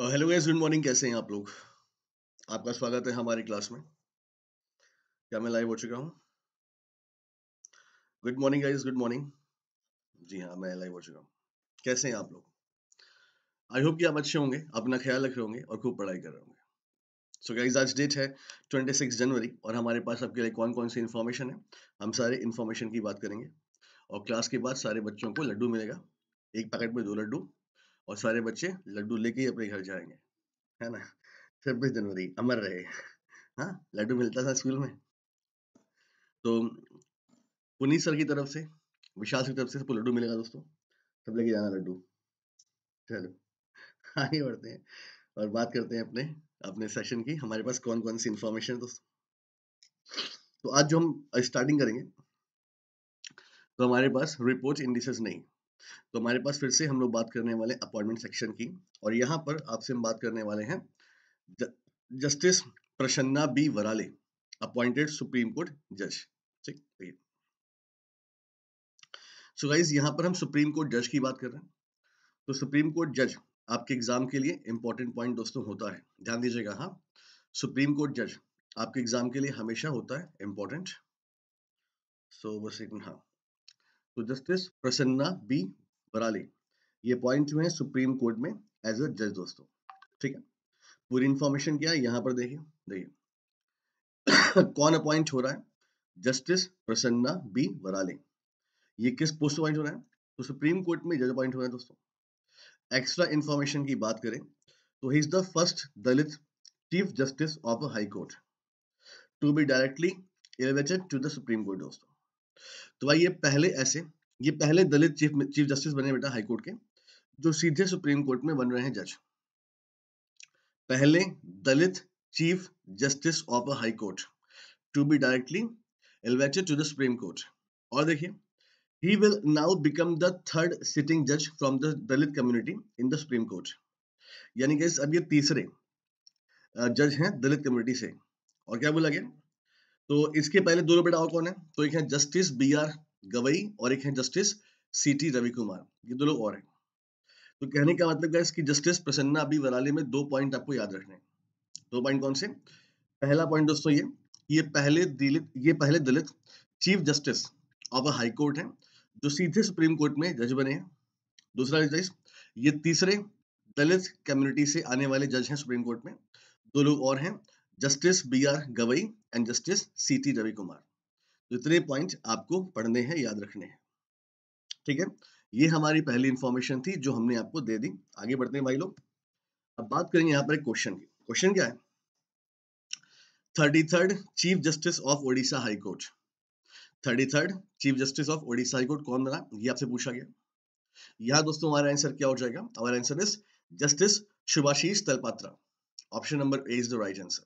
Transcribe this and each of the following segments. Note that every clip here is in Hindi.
हेलो गाइस गुड मॉर्निंग कैसे हैं आप लोग आपका स्वागत है हमारी क्लास में क्या मैं लाइव हो चुका हूँ good morning guys good morning जी हाँ मैं लाइव हो चुका हूँ कैसे हैं आप लोग आई होप कि आप अच्छे होंगे अपना ख्याल रख रहे होंगे और खूब पढ़ाई कर रहे होंगे सो गाइस आज डेट है 26 जनवरी और हमारे पास आपके लिए कौन कौन सी इन्फॉर्मेशन है हम सारे इन्फॉर्मेशन की बात करेंगे और क्लास के बाद सारे बच्चों को लड्डू मिलेगा एक पैकेट में दो लड्डू और सारे बच्चे लड्डू लेके ही अपने घर जाएंगे है ना छब्बीस जनवरी अमर रहे हाँ लड्डू मिलता था स्कूल में तो पुनीत सर की तरफ से विशाल की तरफ से सबको लड्डू मिलेगा दोस्तों सब लेके जाना लड्डू चलो आगे बढ़ते हैं और बात करते हैं अपने अपने सेशन की हमारे पास कौन कौन सी इंफॉर्मेशन है दोस्तों तो आज जो हम स्टार्टिंग करेंगे तो हमारे पास रिपोर्ट इंडिसेस नहीं तो हमारे पास फिर से हम लोग बात करने वाले अपॉइंटमेंट सेक्शन की और यहाँ पर आपसे हम बात करने वाले हैं justice Prasanna B Varale appointed supreme court जज ठीक सो गाइज यहाँ पर हम सुप्रीम कोर्ट जज की बात कर रहे हैं तो सुप्रीम कोर्ट जज आपके एग्जाम के लिए इंपॉर्टेंट पॉइंट दोस्तों होता है ध्यान दीजिएगा हाँ सुप्रीम कोर्ट जज आपके एग्जाम के लिए हमेशा होता है इंपॉर्टेंट सो बस एक हाँ तो जस्टिस प्रसन्ना बी बराले ये अपॉइंट हुए हैं सुप्रीम कोर्ट में एज अ जज दोस्तों ठीक है पूरी इंफॉर्मेशन क्या है यहां पर देखिए देखिए कौन अपॉइंट हो रहा है जस्टिस प्रसन्ना बी वराले ये किस पोस्ट अपॉइंट हो रहा है तो सुप्रीम कोर्ट में जज अपॉइंट हो रहा है दोस्तों एक्स्ट्रा इंफॉर्मेशन की बात करें तो he is the first Dalit chief justice of a high court to be directly elevated to the supreme court दोस्तों तो भाई ये पहले ऐसे ये पहले दलित चीफ चीफ जस्टिस बने बेटा हाईकोर्ट के जो सीधे सुप्रीम कोर्ट में बन रहे हैं जज पहले Dalit chief justice of a high court to be directly elevated to the supreme court और देखिए he will now become the third sitting जज from the Dalit community in the supreme court यानी कि अब ये तीसरे जज हैं दलित कम्युनिटी से और क्या बोला गया तो इसके पहले दोनों बेटा और कौन है तो एक है जस्टिस बी आर गवई और एक है justice C T Ravi Kumar ये दो लोग और हैं तो कहने का मतलब क्या है इसकी जस्टिस प्रसन्ना अभी वराले में दो पॉइंट आपको याद रखने हैं दो पॉइंट कौन से पहला पॉइंट दोस्तों ये ये पहले दलित ये पहले Dalit chief justice of high court है जो सीधे सुप्रीम कोर्ट में जज बने हैं दूसरा जज ये तीसरे दलित कम्युनिटी से आने वाले जज हैं सुप्रीम कोर्ट में दो लोग और हैं justice B R Gavai and justice C T Ravi Kumar तो इतने पॉइंट आपको पढ़ने हैं याद रखने हैं ठीक है ये हमारी पहली इंफॉर्मेशन थी जो हमने आपको दे दी आगे बढ़ते हैं भाई लोग अब बात करेंगे यहाँ पर एक क्वेश्चन की क्वेश्चन क्या है thirty third chief justice of Odisha high court thirty third chief justice of Odisha high court कौन बना ये आपसे पूछा गया यहाँ दोस्तों हमारा आंसर क्या हो जाएगा हमारा answer is justice Shubhashish Talapatra option number A is the right answer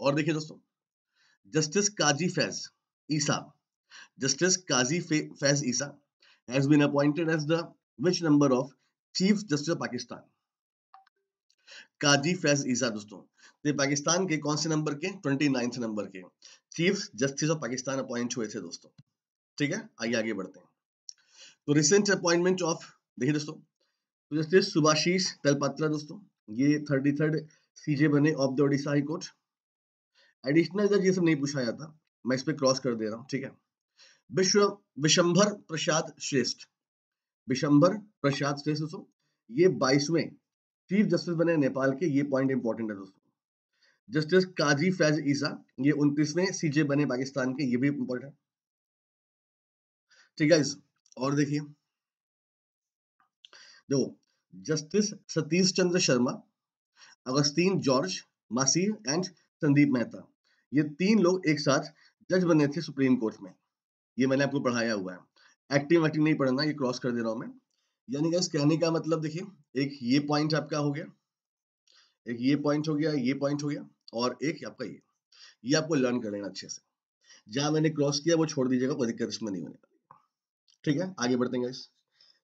और देखिए दोस्तों justice Qazi Faez Isa justice Qazi Faez Isa has been appointed as the which number of chief justice of Pakistan Qazi Faez Isa दोस्तों ये तो पाकिस्तान के कौन से नंबर के ट्वेंटी नाइन्थ नंबर के chief justice of Pakistan appoint हुए थे दोस्तों ठीक है आइए आगे बढ़ते हैं तो रिसेंट अपॉइंटमेंट ऑफ देखिए दोस्तों तो जस्टिस सुभाषीष तलपात्रा दोस्तों ये थर्टी थर्ड सीजे बने of the Odisha high court additional जज ये सब नहीं पूछा जाता मैं इस पर क्रॉस कर दे रहा हूँ ठीक है विश्व विशंभर प्रसाद श्रेष्ठ विशंभर प्रसाद श्रेष्ठ दोस्तों ये बाईसवें चीफ जस्टिस बने नेपाल के ये पॉइंट इंपॉर्टेंट है दोस्तों जस्टिस काजी फैज ईसा ये उनतीसवें सीजे बने पाकिस्तान के ये भी इंपॉर्टेंट है ठीक है और देखिए देखो जस्टिस सतीश चंद्र शर्मा अगस्तीन जॉर्ज मासी एंड संदीप मेहता ये तीन लोग एक साथ जज बने थे सुप्रीम कोर्ट में ये मैंने आपको पढ़ाया हुआ है एक्टिव एक्टिव नहीं पढ़ना ये क्रॉस कर दे रहा हूं मैं यानी गैस कहने का मतलब देखिए एक ये पॉइंट आपका हो गया एक ये पॉइंट हो गया ये पॉइंट हो गया और एक आपका ये ये आपको लर्न कर लेना अच्छे से जहां मैंने क्रॉस किया वो छोड़ दीजिएगा कोई दिक्कत इसमें नहीं होने वाली ठीक है आगे बढ़ते हैं गैस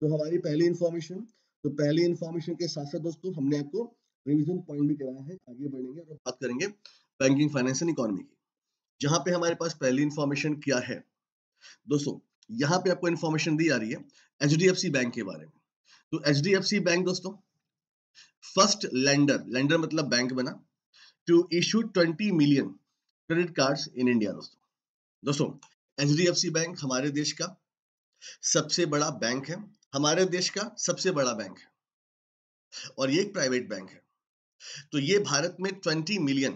तो हमारी पहली इंफॉर्मेशन तो पहली इंफॉर्मेशन के साथ साथ दोस्तों हमने आपको रिविजन पॉइंट भी कराया है आगे बढ़ेंगे और बात करेंगे बैंकिंग फाइनेंस एंड इकोनॉमी की जहाँ पे हमारे पास पहली इंफॉर्मेशन क्या है दोस्तों यहाँ पे आपको इंफॉर्मेशन दी जा रही है एच बैंक के बारे में तो एच बैंक दोस्तों फर्स्ट लैंडर लैंडर मतलब बैंक बना to issue twenty million credit card in India दोस्तों दोस्तों एच बैंक हमारे देश का सबसे बड़ा बैंक है हमारे देश का सबसे बड़ा बैंक है और ये एक प्राइवेट बैंक है तो ये भारत में 20 मिलियन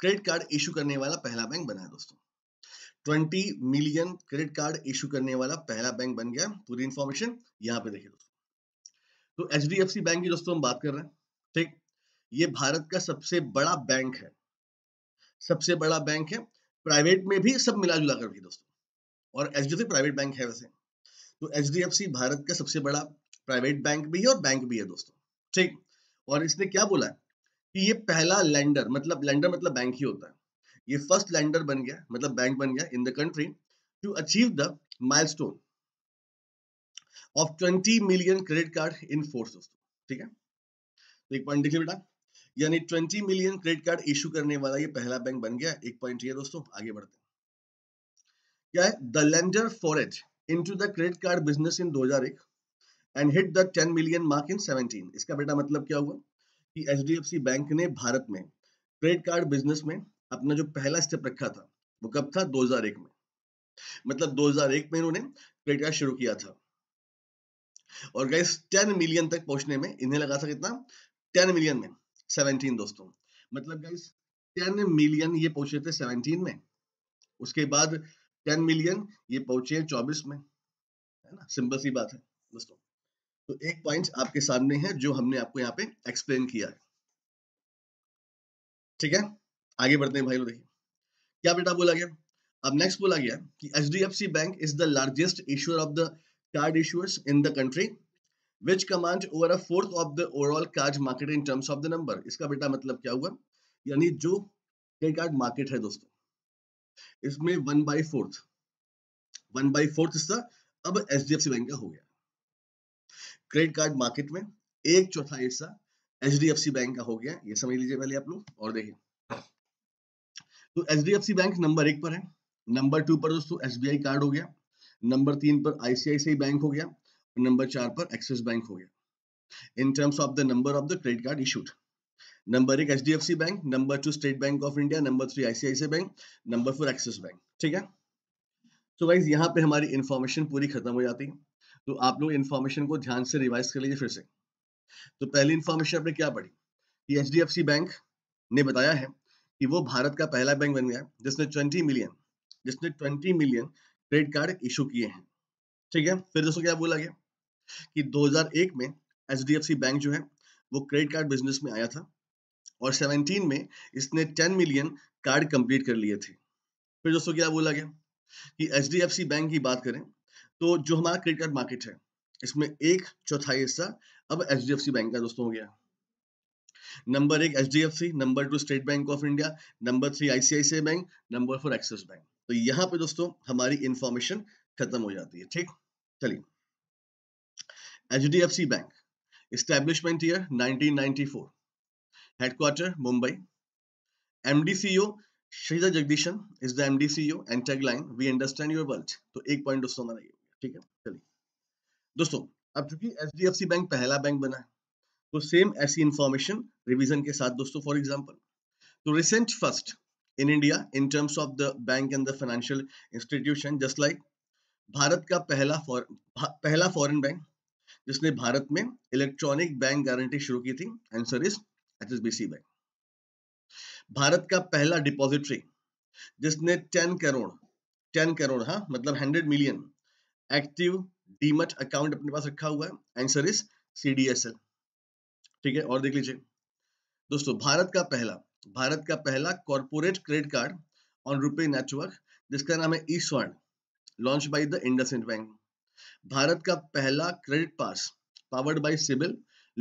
क्रेडिट कार्ड इशू करने वाला पहला बैंक बना है दोस्तों 20 मिलियन क्रेडिट कार्ड इशू करने वाला पहला बैंक बन गया पूरी इंफॉर्मेशन यहाँ पे देखिए दोस्तों तो H D F C bank की दोस्तों हम बात कर रहे हैं ठीक ये भारत का सबसे बड़ा बैंक है सबसे बड़ा बैंक है प्राइवेट में भी सब मिला जुला कर भी दोस्तों और एच प्राइवेट बैंक है वैसे तो एच भारत का सबसे बड़ा प्राइवेट बैंक भी है और बैंक भी है दोस्तों ठीक और इसने क्या बोला है कि ये पहला लैंडर मतलब लैंडर मतलब बैंक ही होता है ये फर्स्ट लैंडर बन गया मतलब बैंक बन गया in the country to achieve the milestone of 20 million credit card in force ठीक है तो एक पॉइंट देखिए बेटा यानी 20 मिलियन क्रेडिट कार्ड इशू करने वाला ये पहला बैंक बन गया एक पॉइंट ये दोस्तों आगे बढ़ते हैं क्या है the lender forays into the credit card business in 2001 and hit the 10 million mark in 17 इसका बेटा मतलब क्या हुआ कि एच बैंक ने भारत में क्रेडिट कार्ड बिजनेस में अपना जो पहला स्टेप रखा था वो कब था 2001 में मतलब 2001 में इन्होंने क्रेडिट कार्ड शुरू किया था और गैस 10 मिलियन तक पहुंचने में इन्हें लगा था कितना 10 मिलियन में 17 दोस्तों मतलब गैस 10 मिलियन ये पहुंचे थे 17 में उसके बाद 10 मिलियन ये पहुंचे 24 में है ना सिंपल सी बात है दोस्तों तो एक पॉइंट आपके सामने है जो हमने आपको यहाँ पे एक्सप्लेन किया ठीक है आगे बढ़ते हैं भाई देखिए क्या बेटा बोला गया अब नेक्स्ट बोला गया कि H D F C bank is the largest issuer of the card issuers in the country which command over a fourth of the overall card market in terms of the number इसका बेटा मतलब क्या हुआ यानी जो क्रेडिट कार्ड मार्केट है दोस्तों इसमें one by fourth one by fourth हिस्सा अब H D F C bank का हो गया क्रेडिट कार्ड मार्केट में एक चौथा हिस्सा H D F C bank का हो गया ये समझ लीजिए पहले आप लोग और देखिए तो H D F C bank number एक पर है नंबर टू पर दोस्तों एस बी आई कार्ड हो गया नंबर तीन पर आईसीआईसीआई बैंक हो गया और नंबर चार पर एक्सिस बैंक हो गया in terms of the number of the credit card issued number एक H D F C bank number two State Bank of India number three ICICI bank number four Axis bank ठीक है तो गाइज यहाँ पे हमारी इन्फॉर्मेशन पूरी खत्म हो जाती है तो आप लोग इन्फॉर्मेशन को ध्यान से रिवाइज कर लीजिए फिर से तो पहली इन्फॉर्मेशन आपने क्या पढ़ी कि एच बैंक ने बताया है कि वो भारत का पहला बैंक बन गया जिसने 20 मिलियन जिसने 20 मिलियन क्रेडिट कार्ड इशू किए हैं ठीक है फिर दोस्तों क्या बोला गया कि 2001 में H D F C bank जो है वो क्रेडिट कार्ड बिजनेस में आया था और 17 में इसने 10 मिलियन कार्ड कंप्लीट कर लिए थे फिर दोस्तों क्या बोला गया कि H D F C bank की बात करें तो जो हमारा क्रेडिट कार्ड मार्केट है इसमें एक चौथाई हिस्सा अब H D F C bank का दोस्तों हो गया नंबर एक H D F C number two State Bank of India number three ICICI bank number four Axis bank तो यहाँ पे दोस्तों हमारी इंफॉर्मेशन खत्म हो जाती है ठीक चलिए H D F C bank establishment year 1994 headquarter mumbai mdco e shriza jagdishan is the mdco e and line we understand your world तो एक पॉइंट दोस्तों हमारा ये ठीक है चलिए दोस्तों अब चूंकि H D F C bank पहला बैंक बना है तो सेम ऐसी इंफॉर्मेशन रिविजन के साथ दोस्तों फॉर एग्जाम्पल तो recent first in India in terms of the bank and the financial institution just like Bharat का पहला फौर, भा, पहला फॉरेन बैंक जिसने भारत में इलेक्ट्रॉनिक बैंक गारंटी शुरू की थी answer is HSBC bank Bharat का पहला डिपॉजिटरी जिसने 10 करोड़ 10 करोड़ हा मतलब 100 मिलियन एक्टिव डीमट अकाउंट अपने पास रखा हुआ है आंसर इज सीडीएसएल ठीक है और देख लीजिए दोस्तों भारत का पहला भारत का पहला corporate credit card on RuPay network जिसका नाम है e Swarna launch by the IndusInd bank Bharat का पहला credit pass powered by CIBIL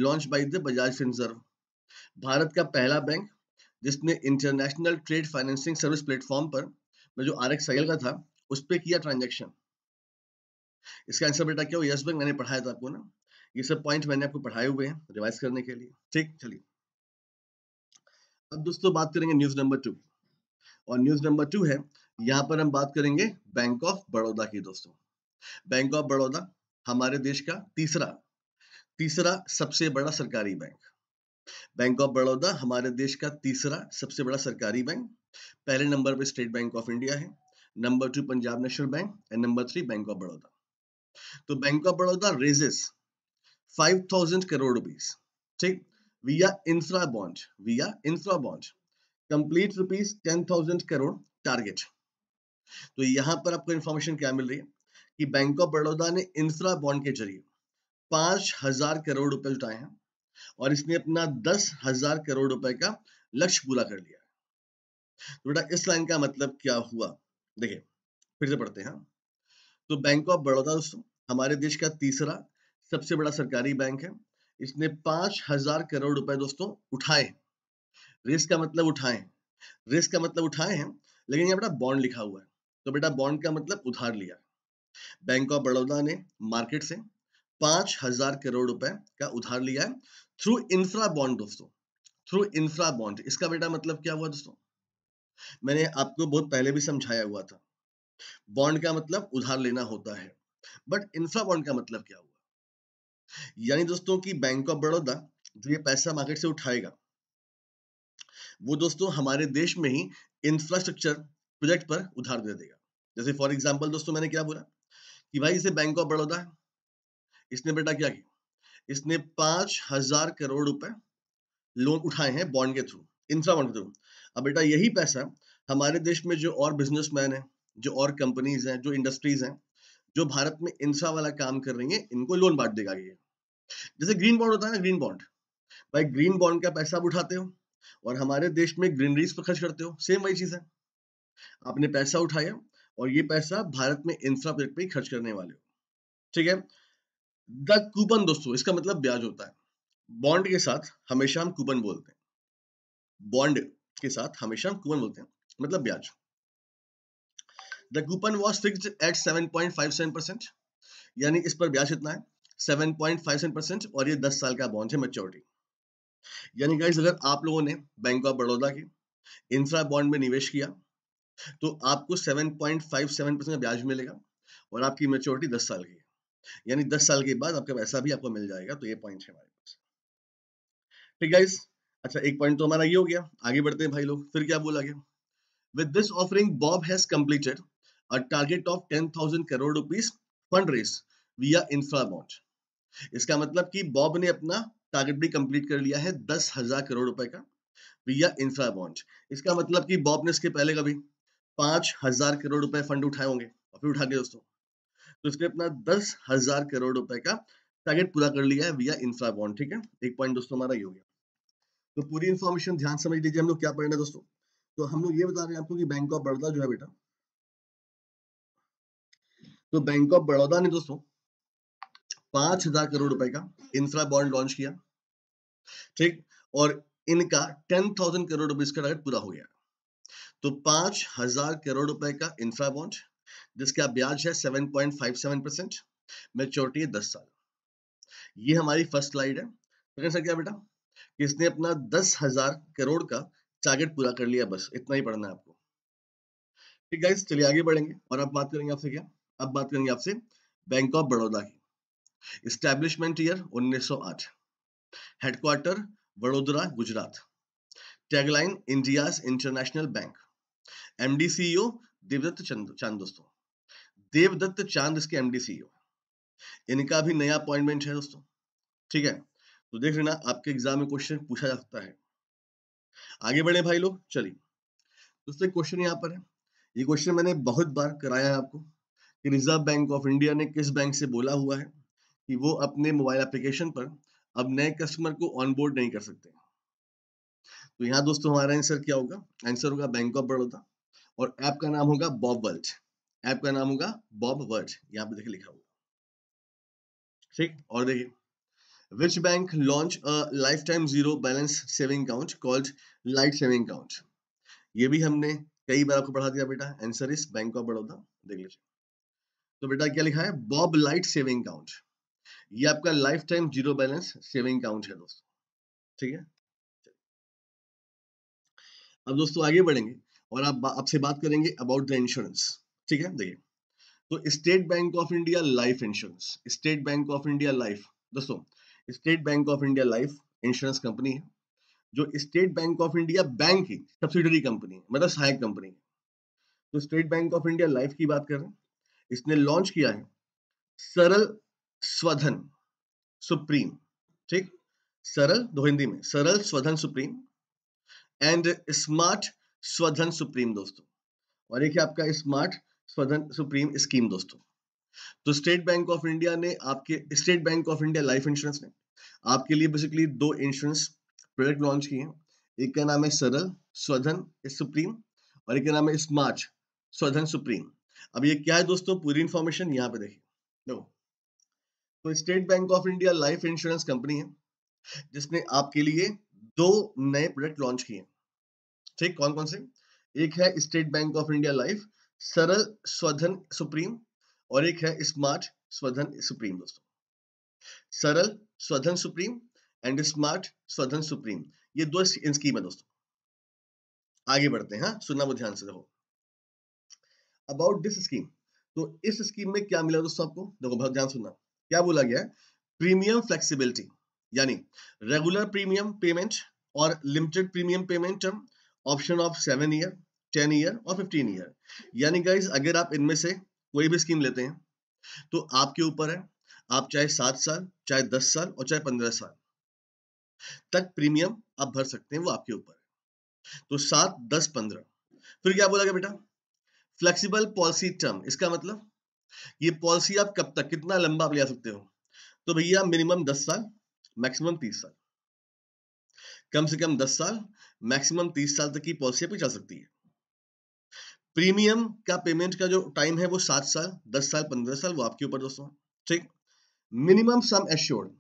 launch by the Bajaj Finserv Bharat का पहला बैंक जिसने international trade financing service platform पर जो आर एक्स का था उस पर किया ट्रांजेक्शन इसका आंसर बेटा क्या हो यस बैंक मैंने पढ़ाया था आपको ना ये सब पॉइंट मैंने आपको पढ़ाए हुए हैं रिवाइज करने के लिए ठीक चलिए अब दोस्तों बात करेंगे न्यूज नंबर टू और न्यूज नंबर टू है यहाँ पर हम बात करेंगे बैंक ऑफ बड़ौदा की दोस्तों बैंक ऑफ बड़ौदा हमारे देश का तीसरा तीसरा सबसे बड़ा सरकारी बैंक बैंक ऑफ बड़ौदा हमारे देश का तीसरा सबसे बड़ा सरकारी बैंक पहले नंबर पे स्टेट बैंक ऑफ इंडिया है number two Punjab National Bank and number three Bank of Baroda तो Bank of Baroda raises 5000 crore rupees ठीक via infra bond via infra bond complete rupees 10000 crore target तो यहां पर आपको इंफॉर्मेशन क्या मिल रही है कि बैंक ऑफ बड़ौदा ने इंफ्रा बॉन्ड के जरिए पांच हजार करोड़ रुपए जुटाए हैं और इसने अपना दस हजार करोड़ रुपए का लक्ष्य पूरा कर लिया तो बेटा इस लाइन का मतलब क्या हुआ देखिए फिर से पढ़ते हैं तो बैंक ऑफ बड़ौदा दोस्तों हमारे देश का तीसरा सबसे बड़ा सरकारी बैंक है इसने पांच हजार करोड़ रुपए दोस्तों उठाए रिस्क का मतलब उठाए रिस्क का मतलब उठाए हैं लेकिन यहाँ बेटा बॉन्ड लिखा हुआ है तो बेटा बॉन्ड का मतलब उधार लिया बैंक ऑफ बड़ौदा ने मार्केट से पांच हजार करोड़ रुपए का उधार लिया है थ्रू इंफ्रा बॉन्ड दोस्तों थ्रू इंफ्रा बॉन्ड इसका बेटा मतलब क्या हुआ दोस्तों मैंने आपको बहुत पहले भी समझाया हुआ था बॉन्ड का मतलब उधार लेना होता है बट इंफ्रा बॉन्ड का मतलब क्या हुआ यानी दोस्तों की बैंक ऑफ बड़ौदा जो ये पैसा मार्केट से उठाएगा वो दोस्तों हमारे देश में ही इंफ्रास्ट्रक्चर प्रोजेक्ट पर उधार दे देगा जैसे फॉर एग्जाम्पल दोस्तों मैंने क्या बोला कि भाई इसे बैंक ऑफ बड़ौदा इसने बेटा क्या किया इसने पांच हजार करोड़ रुपए लोन उठाए हैं बॉन्ड के थ्रू इंफ्रा बॉन्ड के थ्रू अब बेटा यही पैसा हमारे देश में जो और बिजनेसमैन है जो और कंपनीज हैं जो इंडस्ट्रीज हैं जो भारत में इंसा वाला काम कर रही है इनको लोन बांट देगा ये जैसे ग्रीन बॉन्ड होता है ना ग्रीन बॉन्ड भाई ग्रीन बॉन्ड का पैसा आप उठाते हो और हमारे देश में ग्रीनरीज पर खर्च करते हो सेम वही चीज है आपने पैसा उठाया और ये पैसा भारत में इंफ्रा प्रोजेक्ट पे खर्च करने वाले हो ठीक है द कूपन दोस्तों इसका मतलब ब्याज होता है बॉन्ड के साथ हमेशा हम कूपन बोलते हैं बॉन्ड के साथ हमेशा हम कूपन बोलते हैं मतलब ब्याज the coupon was fixed at 7.57 percent यानी इस पर ब्याज कितना है 7.57 परसेंट और ये 10 साल का बॉन्ड है मेच्योरिटी यानी गाइज अगर आप लोगों ने बैंक ऑफ बड़ौदा के इंफ्रा बॉन्ड में निवेश किया तो आपको 7.57 परसेंट का ब्याज मिलेगा और आपकी मेच्योरिटी 10 साल की यानी 10 साल के बाद आपका पैसा भी आपको मिल जाएगा तो ये पॉइंट है हमारे पास ठीक गाइज अच्छा एक पॉइंट तो हमारा ये हो गया आगे बढ़ते हैं भाई लोग फिर क्या बोला गया with this offering BOB has completed a target of 10,000 crore rupees fundraise via infra bond. इसका मतलब कि बॉब ने अपना टारगेट भी कंप्लीट कर लिया है दस हजार करोड़ रुपए का विया इंफ्रा बॉन्ड इसका मतलब कि बॉब ने इसके पहले कभी पांच हजार करोड़ रुपए फंड उठाए होंगे और फिर उठा के दोस्तों तो इसने अपना दस हजार करोड़ रुपए का टारगेट पूरा कर लिया है विया इंफ्रा बॉन्ड ठीक है एक पॉइंट दोस्तों हमारा ये हो गया तो पूरी इन्फॉर्मेशन ध्यान समझ लीजिए हम लोग क्या पढ़ रहे हैं दोस्तों तो हम लोग ये बता रहे हैं आपको कि बैंक ऑफ बड़ौदा जो है बेटा तो बैंक ऑफ बड़ौदा ने दोस्तों पांच हजार करोड़ रुपए का इंफ्रा बॉन्ड लॉन्च किया ठीक और इनका टेन थाउजेंड करोड़ रुपए इसका टारगेट पूरा हो गया तो पांच हजार करोड़ रुपए का इंफ्रा बॉन्ड जिसका ब्याज है seven point five seven percent maturity है दस साल ये हमारी फर्स्ट स्लाइड है तो सर क्या बेटा किसने अपना दस हजार करोड़ का टारगेट पूरा कर लिया बस इतना ही पढ़ना है आपको ठीक है चलिए आगे बढ़ेंगे और आप बात करेंगे आपसे क्या अब बात करेंगे आपसे बैंक ऑफ बड़ौदा की establishment year 1908 headquarter Vadodara Gujarat tagline India international bank MD CEO देवदत्त चांद दोस्तों देवदत्त चांद इसके एमडी सीईओ e इनका भी नया अपॉइंटमेंट है दोस्तों ठीक है तो देख लेना आपके एग्जाम में क्वेश्चन पूछा जा सकता है आगे बढ़े भाई लोग चलिए दोस्तों क्वेश्चन यहाँ पर है ये क्वेश्चन मैंने बहुत बार कराया है आपको कि रिजर्व बैंक ऑफ इंडिया ने किस बैंक से बोला हुआ है कि वो अपने मोबाइल एप्लीकेशन पर अब नए कस्टमर को ऑनबोर्ड नहीं कर सकते तो यहाँ दोस्तों हमारा आंसर क्या होगा आंसर होगा बैंक ऑफ बड़ौदा और ऐप का नाम होगा बॉब वर्ल्ड ऐप का नाम होगा बॉब वर्ल्ड यहाँ पे देखिए लिखा होगा ठीक और देखिए which bank launch a life time zero balance saving account called lite saving account ये भी हमने कई बार आपको पढ़ा दिया बेटा answer is Bank of Baroda देख लीजिए तो बेटा क्या लिखा है बॉब लाइट सेविंग अकाउंट ये आपका life time zero balance saving account है दोस्तों ठीक है अब दोस्तों आगे बढ़ेंगे और आप आपसे बात करेंगे अबाउट द इंश्योरेंस ठीक है देखिए तो State Bank of India life insurance State Bank of India life दोस्तों State Bank of India life insurance company है जो State Bank of India bank की सब्सिडरी कंपनी है मतलब सहायक कंपनी है तो State Bank of India life की बात कर रहे हैं इसने लॉन्च किया है सरल स्वधन सुप्रीम ठीक सरल दो हिंदी में Saral Swadhan supreme and smart Swadhan supreme दोस्तों और एक है आपका स्मार्ट स्वधन सुप्रीम स्कीम दोस्तों तो स्टेट बैंक ऑफ इंडिया ने आपके State Bank of India life insurance ने आपके लिए बेसिकली दो इंश्योरेंस प्रोडक्ट लॉन्च किए हैं एक का नाम है सरल स्वधन सुप्रीम और एक का नाम है स्मार्ट स्वधन सुप्रीम अब ये क्या है दोस्तों पूरी इन्फॉर्मेशन यहाँ पे देखिए देखो तो State Bank of India life insurance company है जिसने आपके लिए दो नए प्रोडक्ट लॉन्च किए ठीक कौन कौन से एक है State Bank of India life Saral Swadhan supreme और एक है स्मार्ट स्वधन सुप्रीम दोस्तों Saral Swadhan supreme and smart Swadhan supreme ये दो स्कीम है दोस्तों आगे बढ़ते हैं हाँ, सुनना वो ध्यान से देखो अबाउट दिस स्कीम तो इस स्कीम में क्या मिला दोस्तों आपको देखो बहुत ध्यान सुनना क्या बोला गया है प्रीमियम फ्लेक्सिबिलिटी यानी रेगुलर प्रीमियम पेमेंट और limited premium payment term option of seven year ten year और फिफ्टीन ईयर यानी गाइज अगर आप इनमें से कोई भी स्कीम लेते हैं तो आपके ऊपर है आप चाहे सात साल चाहे दस साल और चाहे पंद्रह साल तक प्रीमियम आप भर सकते हैं वो आपके ऊपर है तो सात दस पंद्रह फिर क्या बोला गया बेटा फ्लेक्सिबल पॉलिसी टर्म इसका मतलब ये पॉलिसी आप कब तक कितना लंबा आप ले सकते हो तो भैया मिनिमम दस साल मैक्सिमम तीस साल कम से कम दस साल मैक्सिमम तीस साल तक की पॉलिसी आपकी चल सकती है प्रीमियम का पेमेंट का जो टाइम है वो सात साल दस साल पंद्रह साल वो आपके ऊपर दोस्तों ठीक मिनिमम सम एश्योर्ड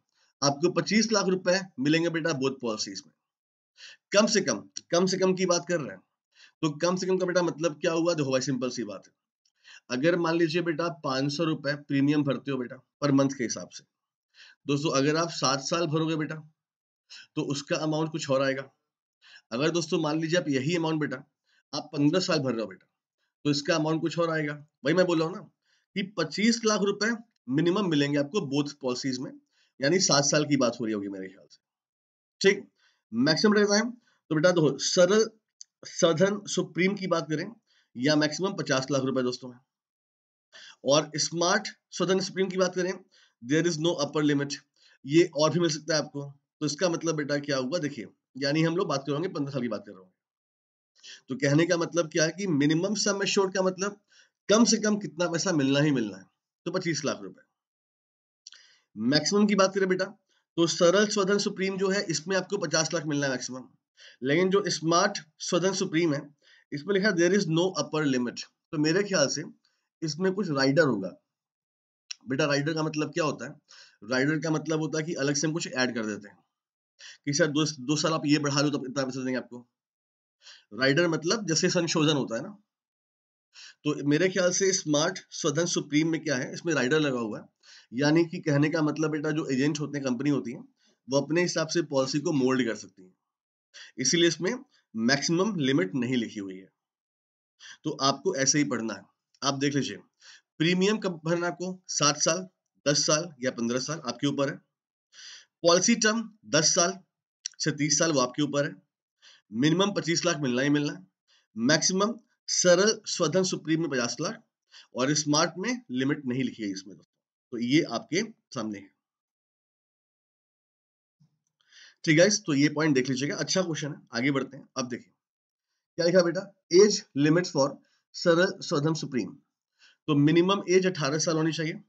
आपको पच्चीस लाख रुपए मिलेंगे बेटा बोथ पॉलिसीज में कम से कम कम से कम की बात कर रहे हैं तो कम से कम का बेटा मतलब क्या हुआ जो हुआ सिंपल सी बात है अगर मान लीजिए बेटा पांच सौ रुपए प्रीमियम भरते हो बेटा पर मंथ के हिसाब से दोस्तों अगर आप सात साल भरोगे बेटा तो उसका अमाउंट कुछ और आएगा अगर दोस्तों मान लीजिए आप यही अमाउंट बेटा आप पंद्रह साल भर रहे हो बेटा तो इसका अमाउंट कुछ और आएगा वही मैं बोल रहा हूँ ना कि पच्चीस लाख रुपए मिनिमम मिलेंगे आपको बोथ पॉलिसीज में यानी सात साल की बात हो रही होगी मेरे ख्याल से ठीक मैक्सिमम तो बेटा दो सरल सदन सुप्रीम की बात करें या मैक्सिमम पचास लाख रुपए दोस्तों और स्मार्ट सदन सुप्रीम की बात करें there is no upper limit ये और भी मिल सकता है आपको तो इसका मतलब बेटा क्या हुआ देखिए यानी हम लोग बात करेंगे पंद्रह साल की बात कर रहे होंगे तो कहने का मतलब क्या है कि मिनिमम सम एश्योर्ड का मतलब कम से कम कितना पैसा मिलना ही मिलना है तो पच्चीस लाख रुपए मैक्सिमम की बात करें बेटा तो सरल स्वधन सुप्रीम जो है इसमें आपको पचास लाख मिलना है मैक्सिमम लेकिन जो स्मार्ट स्वदन सुप्रीम है इसमें लिखा there is no upper limit तो मेरे ख्याल से इसमें कुछ राइडर होगा बेटा राइडर का मतलब क्या होता है राइडर का मतलब होता है कि अलग से हम कुछ ऐड कर देते हैं कि सर दो, दो साल आप ये बढ़ा लो तो इतना पैसा देंगे आपको राइडर मतलब जैसे संशोधन होता है ना तो मेरे ख्याल से स्मार्ट स्वधन सुप्रीम में क्या है इसमें राइडर लगा हुआ है यानी कि कहने का मतलब बेटा जो एजेंट होते हैं कंपनी होती है वो अपने हिसाब से पॉलिसी को मोल्ड कर सकती है इसीलिए इसमें मैक्सिमम लिमिट नहीं लिखी हुई है तो आपको ऐसे ही पढ़ना है आप देख लीजिए प्रीमियम कब भरना आपको सात साल दस साल या पंद्रह साल आपके ऊपर है पॉलिसी टर्म दस साल से तीस साल वो आपके ऊपर है मिनिमम पच्चीस लाख मिलना ही मिलना मैक्सिमम सरल स्वधन सुप्रीम में पचास लाख और स्मार्ट में लिमिट नहीं लिखी है इसमें दोस्तों तो ये आपके सामने है ठीक है तो ये पॉइंट देख लीजिएगा अच्छा क्वेश्चन है आगे बढ़ते हैं अब देखिए क्या लिखा बेटा एज लिमिट फॉर सरल सदम सुप्रीम तो मिनिमम एज 18 साल होनी चाहिए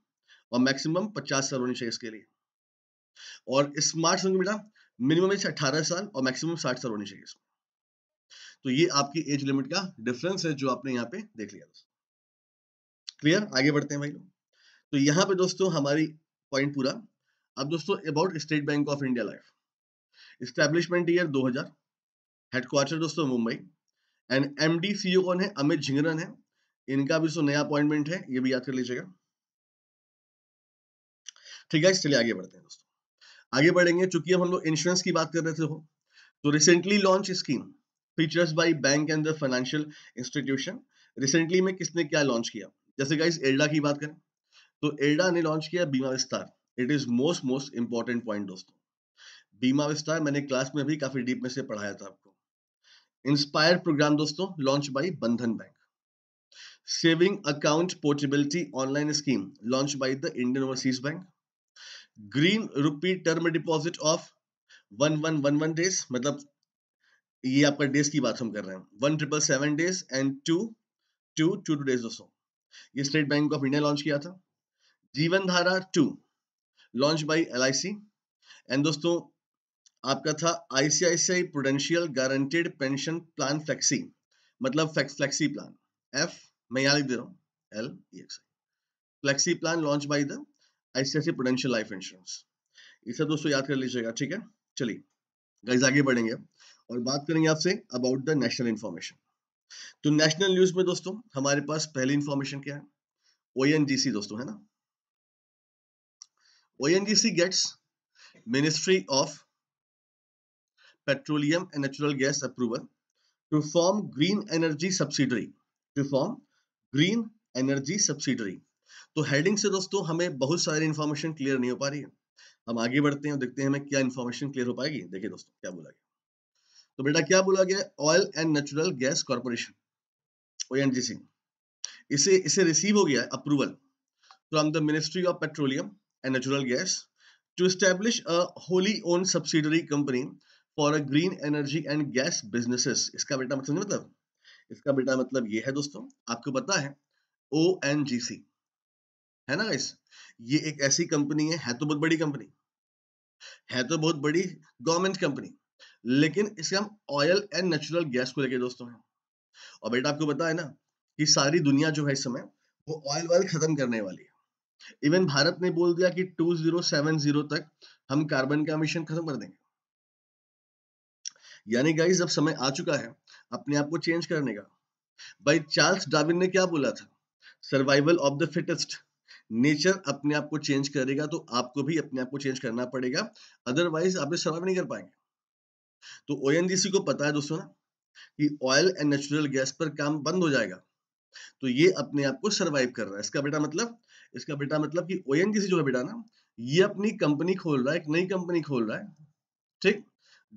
और मैक्सिमम 50 साल होनी चाहिए इसके लिए और स्मार्ट होंगे बेटा मिनिमम एज 18 साल और मैक्सिमम 60 साल होनी चाहिए इसमें तो ये आपकी एज लिमिट का डिफरेंस है जो आपने यहाँ पे देख लिया दोस्तों क्लियर आगे बढ़ते हैं भाई लोग तो यहाँ पे दोस्तों हमारी पॉइंट पूरा अब दोस्तों about State Bank of India life establishment year 2000 headquarter दोस्तों Mumbai and M D CEO कौन है अमित झिंगरन है इनका भी सो नया अपॉइंटमेंट है ये भी याद कर लीजिएगा ठीक है चलिए आगे बढ़ते हैं दोस्तों आगे बढ़ेंगे चूंकि हम लोग इंश्योरेंस की बात कर रहे थे हो तो recently launch scheme features by bank and the financial institution recently में किसने क्या लॉन्च किया जैसे गाइस एल्डा की बात करें तो एल्डा ने लॉन्च किया Bima Vistaar it is most most important point दोस्तों बीमा विस्तार मैंने क्लास में भी काफी डीप में से पढ़ाया था आपको इंस्पायर प्रोग्राम दोस्तों launch by Bandhan bank saving account portability online scheme launch by the Indian Overseas Bank green rupee term deposit of one one one one days मतलब ये आपका डेज की बात हम कर रहे हैं one triple seven days and two two two two days दोस्तों ये State Bank of India launch किया था Jeevan Dhara two launch by L and दोस्तों आपका था ICICI Prudential guaranteed pension plan flexi मतलब फ्लेक्सी प्लान एफ मैं यहां लिख दे रहा हूं L flexi plan launch by the ICICI Prudential life insurance इसे दोस्तों याद कर लीजिएगा ठीक है चलिए गाइस आगे बढ़ेंगे और बात करेंगे आपसे अबाउट द नेशनल इंफॉर्मेशन तो नेशनल न्यूज में दोस्तों हमारे पास पहली इंफॉर्मेशन क्या है ओएनजीसी दोस्तों है ना ONGC gets ministry of Petroleum and Natural Gas approval to form Green Energy Subsidiary to form Green Energy Subsidiary तो हेडिंग से दोस्तों हमें बहुत सारी इंफॉर्मेशन क्लियर नहीं हो पा रही है हम आगे बढ़ते हैं और देखते हैं हमें क्या इन्फॉर्मेशन क्लियर हो पाएगी देखिए दोस्तों क्या बोला गया तो बेटा क्या बोला गया oil and natural gas corporation ONGC इसे इसे रिसीव हो गया approval from the ministry of petroleum and natural gas to establish a wholly own subsidiary company for a green energy and gas businesses इसका बेटा मतलब मतलब इसका बेटा मतलब ये है दोस्तों आपको पता है ओ एन जी सी है ना गाइस ये एक ऐसी कंपनी है, है तो बहुत बड़ी कंपनी है तो बहुत बड़ी गवर्नमेंट कंपनी लेकिन इसे हम ऑयल एंड नेचुरल गैस को लेके दोस्तों हैं और बेटा आपको पता है ना कि सारी दुनिया जो है इस समय वो ऑयल वायल खत्म करने वाली है इवन भारत ने बोल दिया कि 2070 तक हम कार्बन का मिशन खत्म कर देंगे यानी गाइज अब समय आ चुका है अपने आप को चेंज करने का भाई चार्ल्स डार्विन ने क्या बोला था survival of the fittest nature अपने आप को चेंज करेगा तो आपको भी अपने आप को चेंज करना पड़ेगा अदरवाइज आप सर्वाइव नहीं कर पाएंगे तो ओ को पता है दोस्तों ना कि ऑयल एंड नेचुरल गैस पर काम बंद हो जाएगा तो ये अपने आप को सर्वाइव कर रहा है इसका बेटा मतलब इसका बेटा मतलब कि ओ जो है बेटा ना ये अपनी कंपनी खोल रहा है एक नई कंपनी खोल रहा है ठीक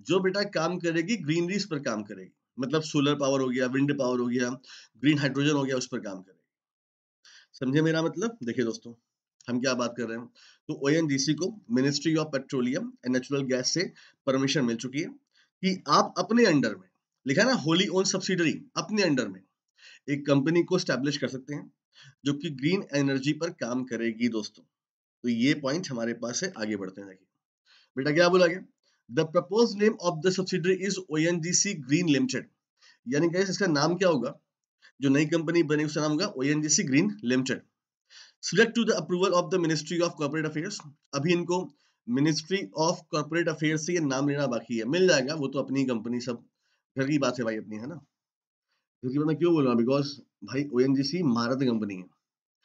जो बेटा काम करेगी ग्रीनरीज पर काम करेगी मतलब सोलर पावर हो गया विंड पावर हो गया ग्रीन हाइड्रोजन हो गया उस पर काम करेगी समझे मेरा मतलब देखिए दोस्तों हम क्या बात कर रहे हैं तो ओ को ministry of petroleum and natural gas से परमिशन मिल चुकी है कि आप अपने अंडर में लिखा ना होली ओन सब्सिडरी अपने अंडर में एक कंपनी को स्टैब्लिश कर सकते हैं जो कि ग्रीन एनर्जी पर काम करेगी दोस्तों तो ये पॉइंट हमारे पास है आगे बढ़ते हैं देखिए बेटा क्या बोला गया The proposed name of the subsidiary is O N G C green limited यानी गैस इसका नाम क्या होगा जो नई कंपनी बनेगी उसका नाम होगा O N G C green limited approval of the Ministry of Corporate Affairs. अभी इनको मिनिस्ट्री ऑफ कॉर्पोरेट Affairs से ये नाम लेना बाकी है मिल जाएगा वो तो अपनी कंपनी सब घर की बात है भाई अपनी है ना घर की बात मैं क्यों बोल रहा हूँ बिकॉज भाई ओ एन जी सी महारत कंपनी है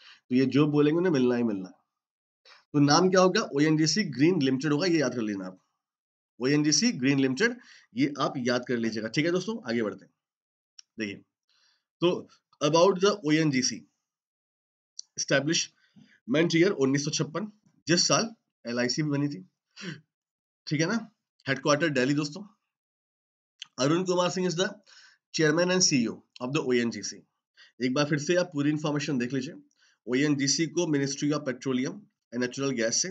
तो ये जो बोलेंगे उन्हें मिलना ही मिलना है तो नाम क्या होगा O N G C green limited होगा ये याद कर लेना आप ओएनजीसी ग्रीन लिमिटेड ये आप याद कर लीजिएगा ठीक है दोस्तों आगे बढ़ते हैं देखिए तो about the ONGC N G year 1956 जिस साल एलआईसी भी बनी थी ठीक है ना हेडक्वार्टर दिल्ली दोस्तों Arun Kumar Singh is the chairman and CEO of the ONGC एक बार फिर से आप पूरी इंफॉर्मेशन देख लीजिए ओएनजीसी को ministry of petroleum and natural gas से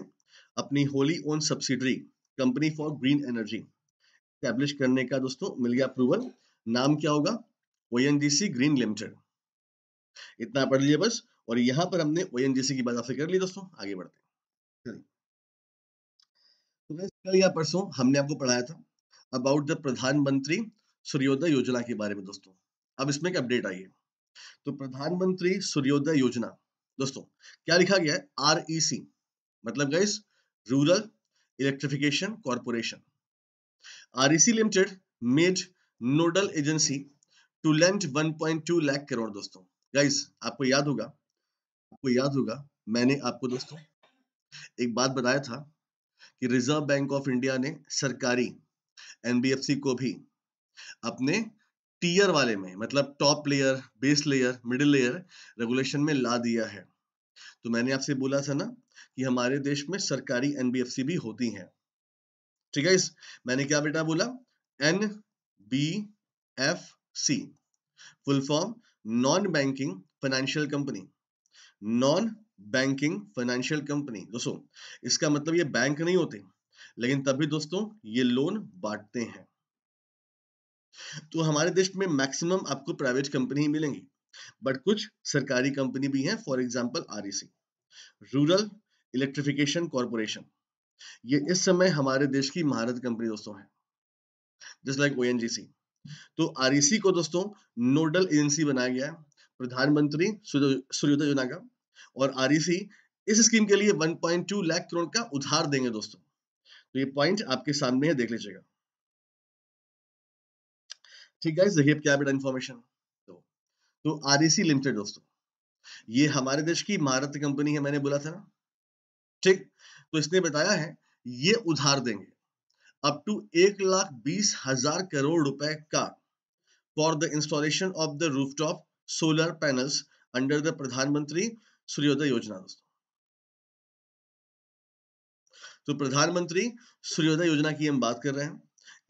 अपनी wholly own subsidiary company for green energy establish करने का दोस्तों मिल गया अप्रूवल नाम क्या होगा ओ ग्रीन लिमिटेड इतना पढ़ लिया बस और यहां पर हमने ओ की बात आपसे कर ली दोस्तों आगे बढ़ते हैं तो कल या परसों हमने आपको पढ़ाया था अबाउट द प्रधानमंत्री सूर्योदय योजना के बारे में दोस्तों अब इसमें एक अपडेट आई है तो प्रधानमंत्री सूर्योदय योजना दोस्तों क्या लिखा गया है आरईसी e मतलब guys rural Electrification Corporation. REC Limited made nodal agency to lend 1.2 lakh crore दोस्तों गाइस आपको याद होगा आपको याद होगा मैंने आपको दोस्तों एक बात बताया था कि रिजर्व बैंक ऑफ इंडिया ने सरकारी एनबीएफसी को भी अपने टीयर वाले में मतलब top layer base layer middle layer regulation में ला दिया है तो मैंने आपसे बोला था ना कि हमारे देश में सरकारी एनबीएफसी भी होती हैं ठीक है इस मैंने क्या बेटा बोला N B F C full form non banking financial company non banking financial company दोस्तों इसका मतलब ये बैंक नहीं होते लेकिन तभी दोस्तों ये लोन बांटते हैं तो हमारे देश में मैक्सिमम आपको प्राइवेट कंपनी ही मिलेंगी बट कुछ सरकारी कंपनी भी हैं for example REC rural electrification corporation ये इस समय हमारे देश की महारत कंपनी दोस्तों है जस्ट लाइक ओ तो आर e को दोस्तों नोडल एजेंसी बनाया गया है प्रधानमंत्री सूर्योदय योजना का और आर e इस स्कीम के लिए 1.2 लाख करोड़ का उधार देंगे दोस्तों तो ये पॉइंट आपके सामने है देख लीजिएगा ठीक है देखिए क्या बेटा इंफॉर्मेशन तो तो आरईसी लिमिटेड e दोस्तों ये हमारे देश की महारत कंपनी है मैंने बोला था ना ठीक तो इसने बताया है ये उधार देंगे अप टू एक लाख बीस हजार करोड़ रुपए का for the installation of the rooftop solar panels under the Pradhan Mantri Suryoday योजना दोस्तों तो प्रधानमंत्री सूर्योदय योजना की हम बात कर रहे हैं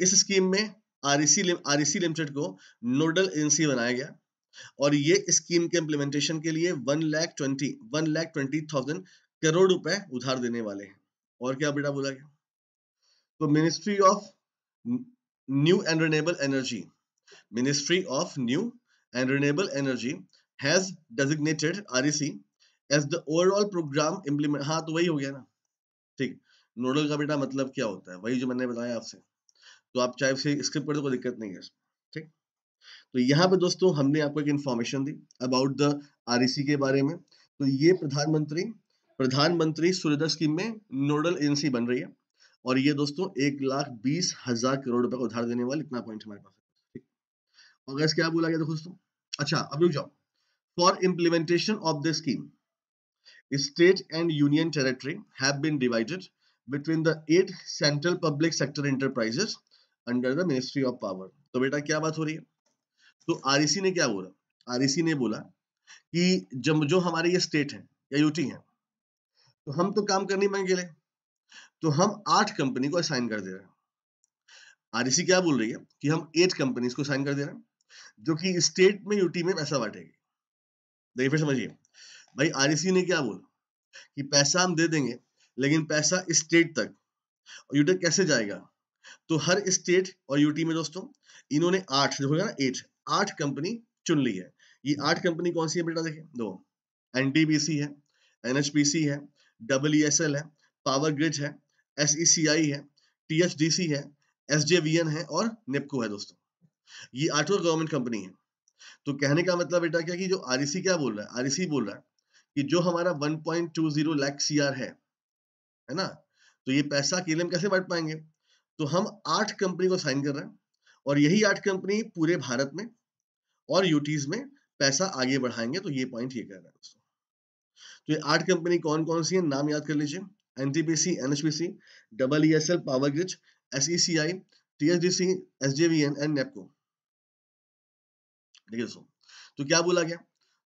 इस स्कीम में आरईसी आरईसी लिमिटेड को नोडल एजेंसी बनाया गया और ये स्कीम के इंप्लीमेंटेशन के लिए one lakh twenty one lakh twenty thousand crore रुपए उधार देने वाले हैं और क्या बेटा बोला गया तो ministry of new and renewable energy ministry of new and renewable energy has designated REC as the overall programme implement हाँ तो वही हो गया ना ठीक नोडल का बेटा मतलब क्या होता है वही जो मैंने बताया आपसे तो आप चाहे उसे स्क्रिप्ट कर दो कोई दिक्कत नहीं है ठीक तो यहाँ पे दोस्तों हमने आपको एक इन्फॉर्मेशन दी अबाउट द आरईसी के बारे में तो ये प्रधानमंत्री प्रधानमंत्री सूर्योदय स्कीम में नोडल एजेंसी बन रही है और ये दोस्तों एक लाख बीस हजार करोड़ रुपए का उधार देने वाली इतना पॉइंट हमारे पास है और गैस क्या बोला गया था दोस्तों अच्छा अब रुक जाओ for implementation of the scheme state and union territory have been divided between the eight central public sector enterprises under the ministry of power तो बेटा क्या बात हो रही है तो आरईसी e ने क्या बोला आरईसी e ने बोला कि जब जो हमारे ये स्टेट है या यूटी है तो हम तो काम करने में अकेले तो हम आठ कंपनी को असाइन कर दे रहे हैं आरसी क्या बोल रही है कि हम एट कंपनीज को साइन कर दे रहे हैं जो कि स्टेट में यूटी में पैसा बांटेगी देखिए फिर समझिए भाई आरसी ने क्या बोला कि पैसा हम दे देंगे लेकिन पैसा स्टेट तक और यूटी कैसे जाएगा तो हर स्टेट और यूटी में दोस्तों इन्होंने आठ जो होगा ना एट आठ कंपनी चुन ली है ये आठ कंपनी कौन सी है बेटा देखे दो एनटीपीसी है एनएचपीसी है डबल है पावर ग्रिड है एस e है टी एच डी सी है एस जे वी एन है और निपको है दोस्तों ये आठों गवर्नमेंट कंपनी है तो कहने का मतलब बेटा क्या कि जो आर e क्या बोल रहा है आर e बोल रहा है कि जो हमारा 1.20 लाख सी है है ना तो ये पैसा अकेले में कैसे बांट पाएंगे तो हम आठ कंपनी को साइन कर रहे हैं और यही आठ कंपनी पूरे भारत में और यूटीज में पैसा आगे बढ़ाएंगे तो ये पॉइंट ये कह रहा है दोस्तों तो ये आठ कंपनी कौन कौन सी है नाम याद कर लीजिए NTPC NHPC double ESL power grid SECI TSDC SJVN and NEEPCO ठीक है दोस्तों तो क्या बोला गया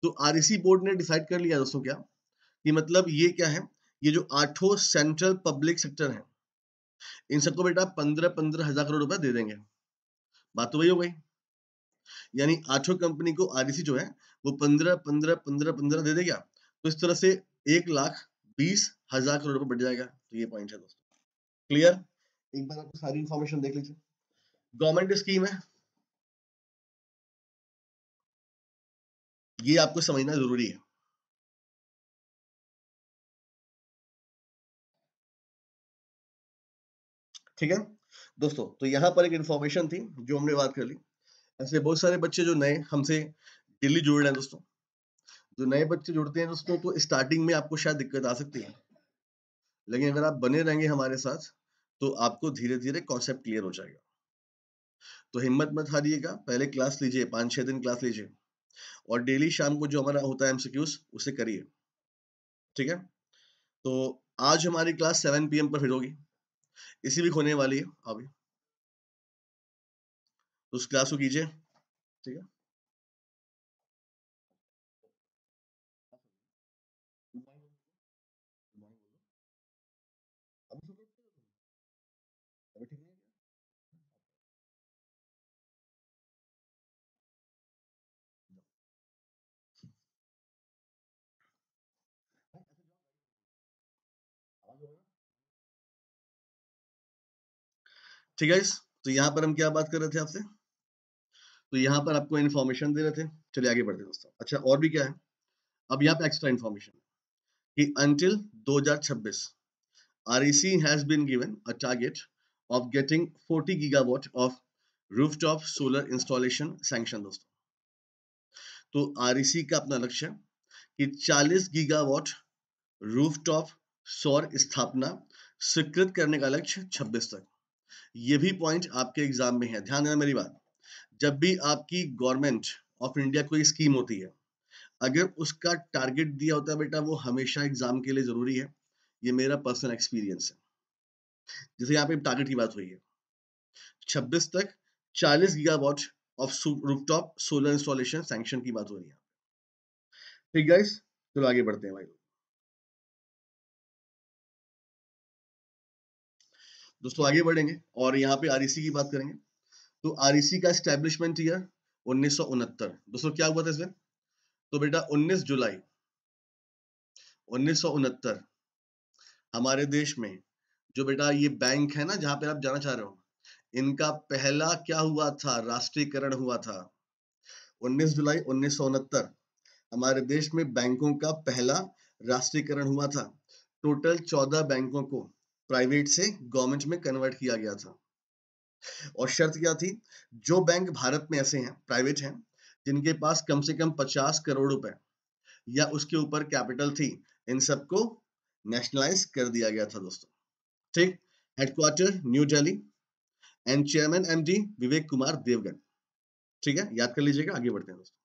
तो आरईसी बोर्ड e ने डिसाइड कर लिया दोस्तों क्या कि मतलब ये क्या है ये जो आठों सेंट्रल पब्लिक सेक्टर है इन सबको बेटा पंद्रह पंद्रह हजार करोड़ रुपए दे देंगे बात तो वही हो गई यानी आठों कंपनी को आरईसी e जो है वो पंद्रह पंद्रह पंद्रह पंद्रह दे देगा तो इस तरह से एक लाख बीस हजार करोड़ रुपए बढ़ जाएगा तो ये पॉइंट है दोस्तों क्लियर एक बार आपको सारी इंफॉर्मेशन देख लीजिए गवर्नमेंट स्कीम है ये आपको समझना जरूरी है ठीक है दोस्तों तो यहां पर एक इंफॉर्मेशन थी जो हमने बात कर ली ऐसे बहुत सारे बच्चे जो नए हमसे डेली जुड़ रहे हैं दोस्तों जो नए बच्चे जुड़ते हैं दोस्तों तो स्टार्टिंग में आपको शायद दिक्कत आ सकती है लेकिन अगर आप बने रहेंगे हमारे साथ तो आपको धीरे धीरे कॉन्सेप्ट क्लियर हो जाएगा तो हिम्मत मत हारिएगा पहले क्लास लीजिए पांच छह दिन क्लास लीजिए और डेली शाम को जो हमारा होता है एमसीक्यूज उसे करिए ठीक है तो आज हमारी क्लास सेवन पी पर फिर होगी इसी भी होने वाली है अभी हाँ तो उस क्लास को कीजिए ठीक है ठीक है तो यहाँ पर हम क्या बात कर रहे थे आपसे तो यहाँ पर आपको इन्फॉर्मेशन दे रहे थे चलिए आगे बढ़ते दोस्तों अच्छा और भी क्या है अब यहाँ पे एक्स्ट्रा इन्फॉर्मेशन कि until 2026 REC has been given of target of getting 40 gigawatt of rooftop solar installation sanction दोस्तों तो सी e का अपना लक्ष्य कि 40 गीगावाट रूफटॉप सौर स्थापना स्वीकृत करने का लक्ष्य 26 तक ये भी पॉइंट आपके एग्जाम में है ध्यान देना मेरी बात जब भी आपकी गवर्नमेंट ऑफ इंडिया कोई स्कीम होती है अगर उसका टारगेट दिया होता है बेटा वो हमेशा एग्जाम के लिए जरूरी है ये मेरा पर्सनल एक्सपीरियंस है जैसे यहाँ पे टारगेट की बात हुई है 26 तक 40 gigawatt of rooftop solar installation sanction की बात हो रही है ठीक गाइस चलो आगे बढ़ते हैं भाई दोस्तों आगे बढ़ेंगे और यहाँ पे आर e की बात करेंगे तो आरईसी e का स्टैब्लिशमेंट ईयर उन्नीस दोस्तों क्या हुआ था इसमें तो बेटा 19 जुलाई उन्नीस हमारे देश में जो बेटा ये बैंक है ना जहां पे आप जाना चाह रहे हो इनका पहला क्या हुआ था राष्ट्रीयकरण हुआ था 19 जुलाई उन्नीस हमारे देश में बैंकों का पहला राष्ट्रीयकरण हुआ था टोटल 14 बैंकों को प्राइवेट से गवर्नमेंट में कन्वर्ट किया गया था और शर्त क्या थी जो बैंक भारत में ऐसे हैं प्राइवेट हैं जिनके पास कम से कम 50 करोड़ रुपए या उसके ऊपर कैपिटल थी इन सबको नेशनलाइज कर दिया गया था दोस्तों ठीक headquarter new Delhi and chairman MD Vivek Kumar Devgan ठीक है याद कर लीजिएगा आगे बढ़ते हैं दोस्तों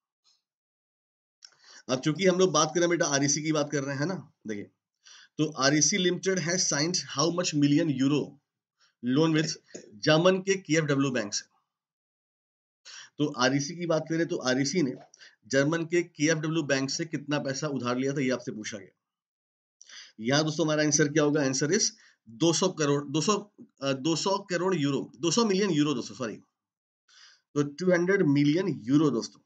अब चूंकि हम लोग बात कर रहे हैं बेटा आरईसी e की बात कर रहे हैं ना देखिए तो आर लिमिटेड है signs how much million euro loan with German के के बैंक से तो आर e की बात करें तो आर e ने जर्मन के के बैंक से कितना पैसा उधार लिया था ये आपसे पूछा गया यहां दोस्तों हमारा आंसर क्या होगा answer is 200 crore 200 200 crore euro 200 million euro दोस्तों सॉरी तो 200 मिलियन यूरो दोस्तों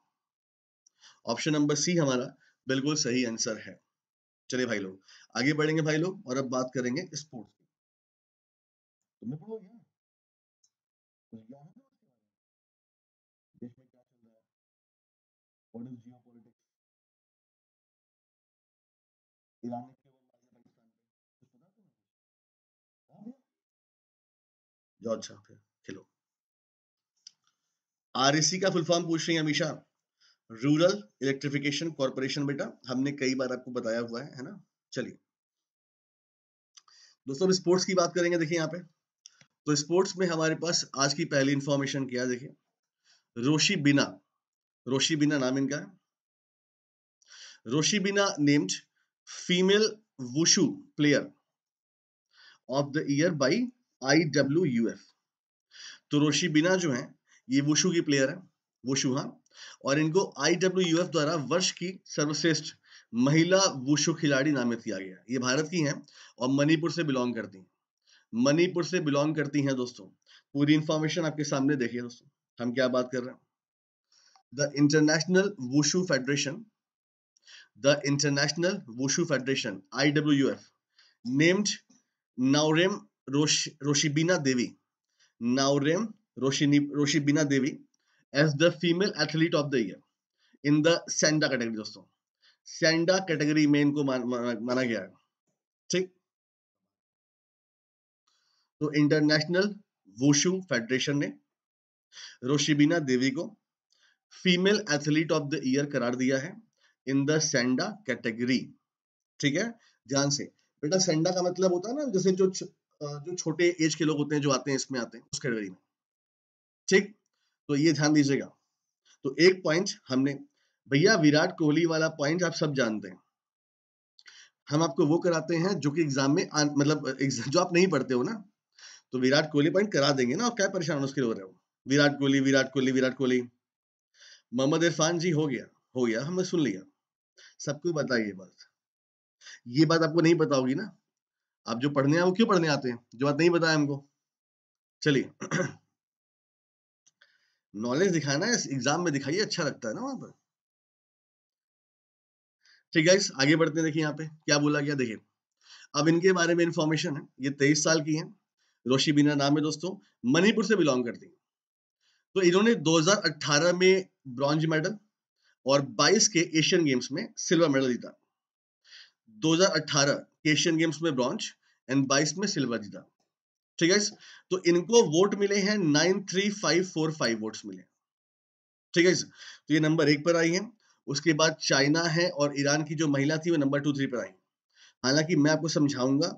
ऑप्शन नंबर सी हमारा बिल्कुल सही आंसर है चलिए भाई लोग आगे बढ़ेंगे भाई लोग और अब बात करेंगे स्पोर्ट्स की तो तुम्हें पढ़ो हाँ अच्छा, आरएसी e का फुल फॉर्म पूछ रही है हमेशा रूरल इलेक्ट्रिफिकेशन कॉर्पोरेशन बेटा हमने कई बार आपको बताया हुआ है है ना चलिए दोस्तों अब स्पोर्ट्स की बात करेंगे देखिए यहाँ पे तो स्पोर्ट्स में हमारे पास आज की पहली इंफॉर्मेशन क्या देखिए रोशी बिना रोशी बिना नाम इनका है Roshibina named female wushu player of the year by I W U F तो रोशी बिना जो है ये वुशु की प्लेयर है वुशु हाँ और इनको आई डब्ल्यू यू एफ द्वारा वर्ष की सर्वश्रेष्ठ महिला वुशु खिलाड़ी नामित किया गया ये भारत की हैं और मणिपुर से बिलोंग करती हैं मणिपुर से बिलोंग करती हैं दोस्तों पूरी इंफॉर्मेशन आपके सामने देखिए दोस्तों हम क्या बात कर रहे हैं the international wushu federation the international wushu federation IWUF F named Naorem Roshibina Devi Naurem Roshini Roshibina Devi as the female athlete of the year in the Sanda category दोस्तों सेंडा कैटेगरी में इनको मान, मान, माना गया है ठीक तो इंटरनेशनल वोशु फेडरेशन ने रोशिबीना देवी को female athlete of the year करार दिया है इन द सेंडा कैटेगरी ठीक है ध्यान से बेटा सेंडा का मतलब होता है ना जैसे जो जो छोटे एज के लोग होते हैं जो आते हैं इसमें आते हैं उस कैटेगरी में ठीक तो ये ध्यान दीजिएगा तो एक पॉइंट हमने भैया विराट कोहली वाला पॉइंट आप सब जानते हैं हम आपको वो कराते हैं जो कि एग्जाम में आ, मतलब जो आप नहीं पढ़ते हो ना तो विराट कोहली पॉइंट करा देंगे ना और क्या परेशान उसके हो रहे हो विराट कोहली विराट कोहली विराट कोहली मोहम्मद इरफान जी हो गया हो गया हमने सुन लिया सबको पता ये बात ये बात आपको नहीं पता होगी ना आप जो पढ़ने हैं वो क्यों पढ़ने आते हैं जो बात नहीं बताया हमको चलिए नॉलेज दिखाना है एग्जाम में दिखाइए अच्छा लगता है ना वहां पर ठीक है आगे बढ़ते देखिए यहाँ पे क्या बोला गया देखिए अब इनके बारे में इन्फॉर्मेशन है ये तेईस साल की है रोशी बीना नाम है दोस्तों मणिपुर से बिलोंग करती है तो इन्होंने 2018 में ब्रॉन्ज मेडल और 22 के एशियन गेम्स में सिल्वर मेडल जीता 2018 के एशियन गेम्स में ब्रॉन्ज एंड 22 में सिल्वर जीता ठीक है तो इनको वोट मिले हैं 93545 वोट्स मिले ठीक है तो ये नंबर एक पर आई है उसके बाद चाइना है और ईरान की जो महिला थी वो नंबर टू थ्री पर आई हालांकि मैं आपको समझाऊंगा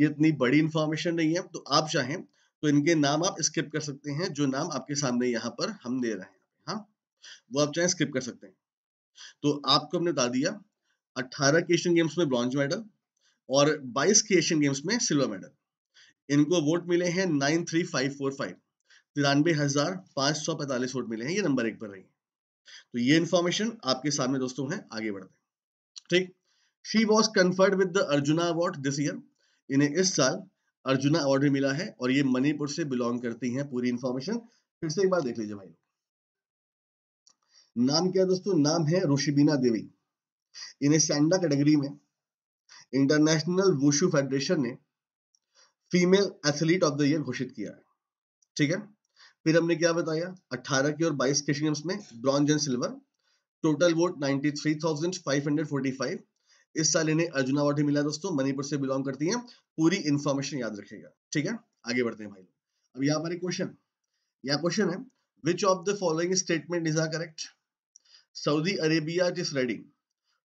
ये इतनी बड़ी इंफॉर्मेशन नहीं है तो आप चाहें तो इनके नाम आप स्किप कर सकते हैं जो नाम आपके सामने यहाँ पर हम दे रहे हैं हाँ वो आप चाहें स्किप कर सकते हैं तो आपको हमने बता दिया अट्ठारह के एशियन गेम्स में ब्रॉन्ज मेडल और बाईस के एशियन गेम्स में सिल्वर मेडल इनको वोट मिले हैं nine three five four five तिरानवे हजार पाँच सौ पैंतालीस वोट मिले हैं ये नंबर एक पर रही तो ये इंफॉर्मेशन आपके सामने दोस्तों है आगे बढ़ते ठीक she was conferred with the Arjuna award this year इन्हें इस साल अर्जुना अवार्ड भी मिला है और ये मणिपुर से बिलोंग करती हैं पूरी इंफॉर्मेशन फिर से एक बार देख लीजिए भाई नाम क्या है दोस्तों नाम है ऋषिबीना देवी इन्हें सैंडा कैटेगरी में इंटरनेशनल वुशु फेडरेशन ने female athlete of the year घोषित किया है ठीक है फिर हमने क्या बताया 18 की और 22 के गेम्स में bronze and silver total vote 93,545 इस साल इन्हें अर्जुन अवार्ड मिला दोस्तों मणिपुर से बिलोंग करती हैं पूरी इंफॉर्मेशन याद रखेगा ठीक है आगे बढ़ते हैं भाई अब यहाँ पर एक क्वेश्चन यह क्वेश्चन है which of the following statement is are correct Saudi Arabia is ready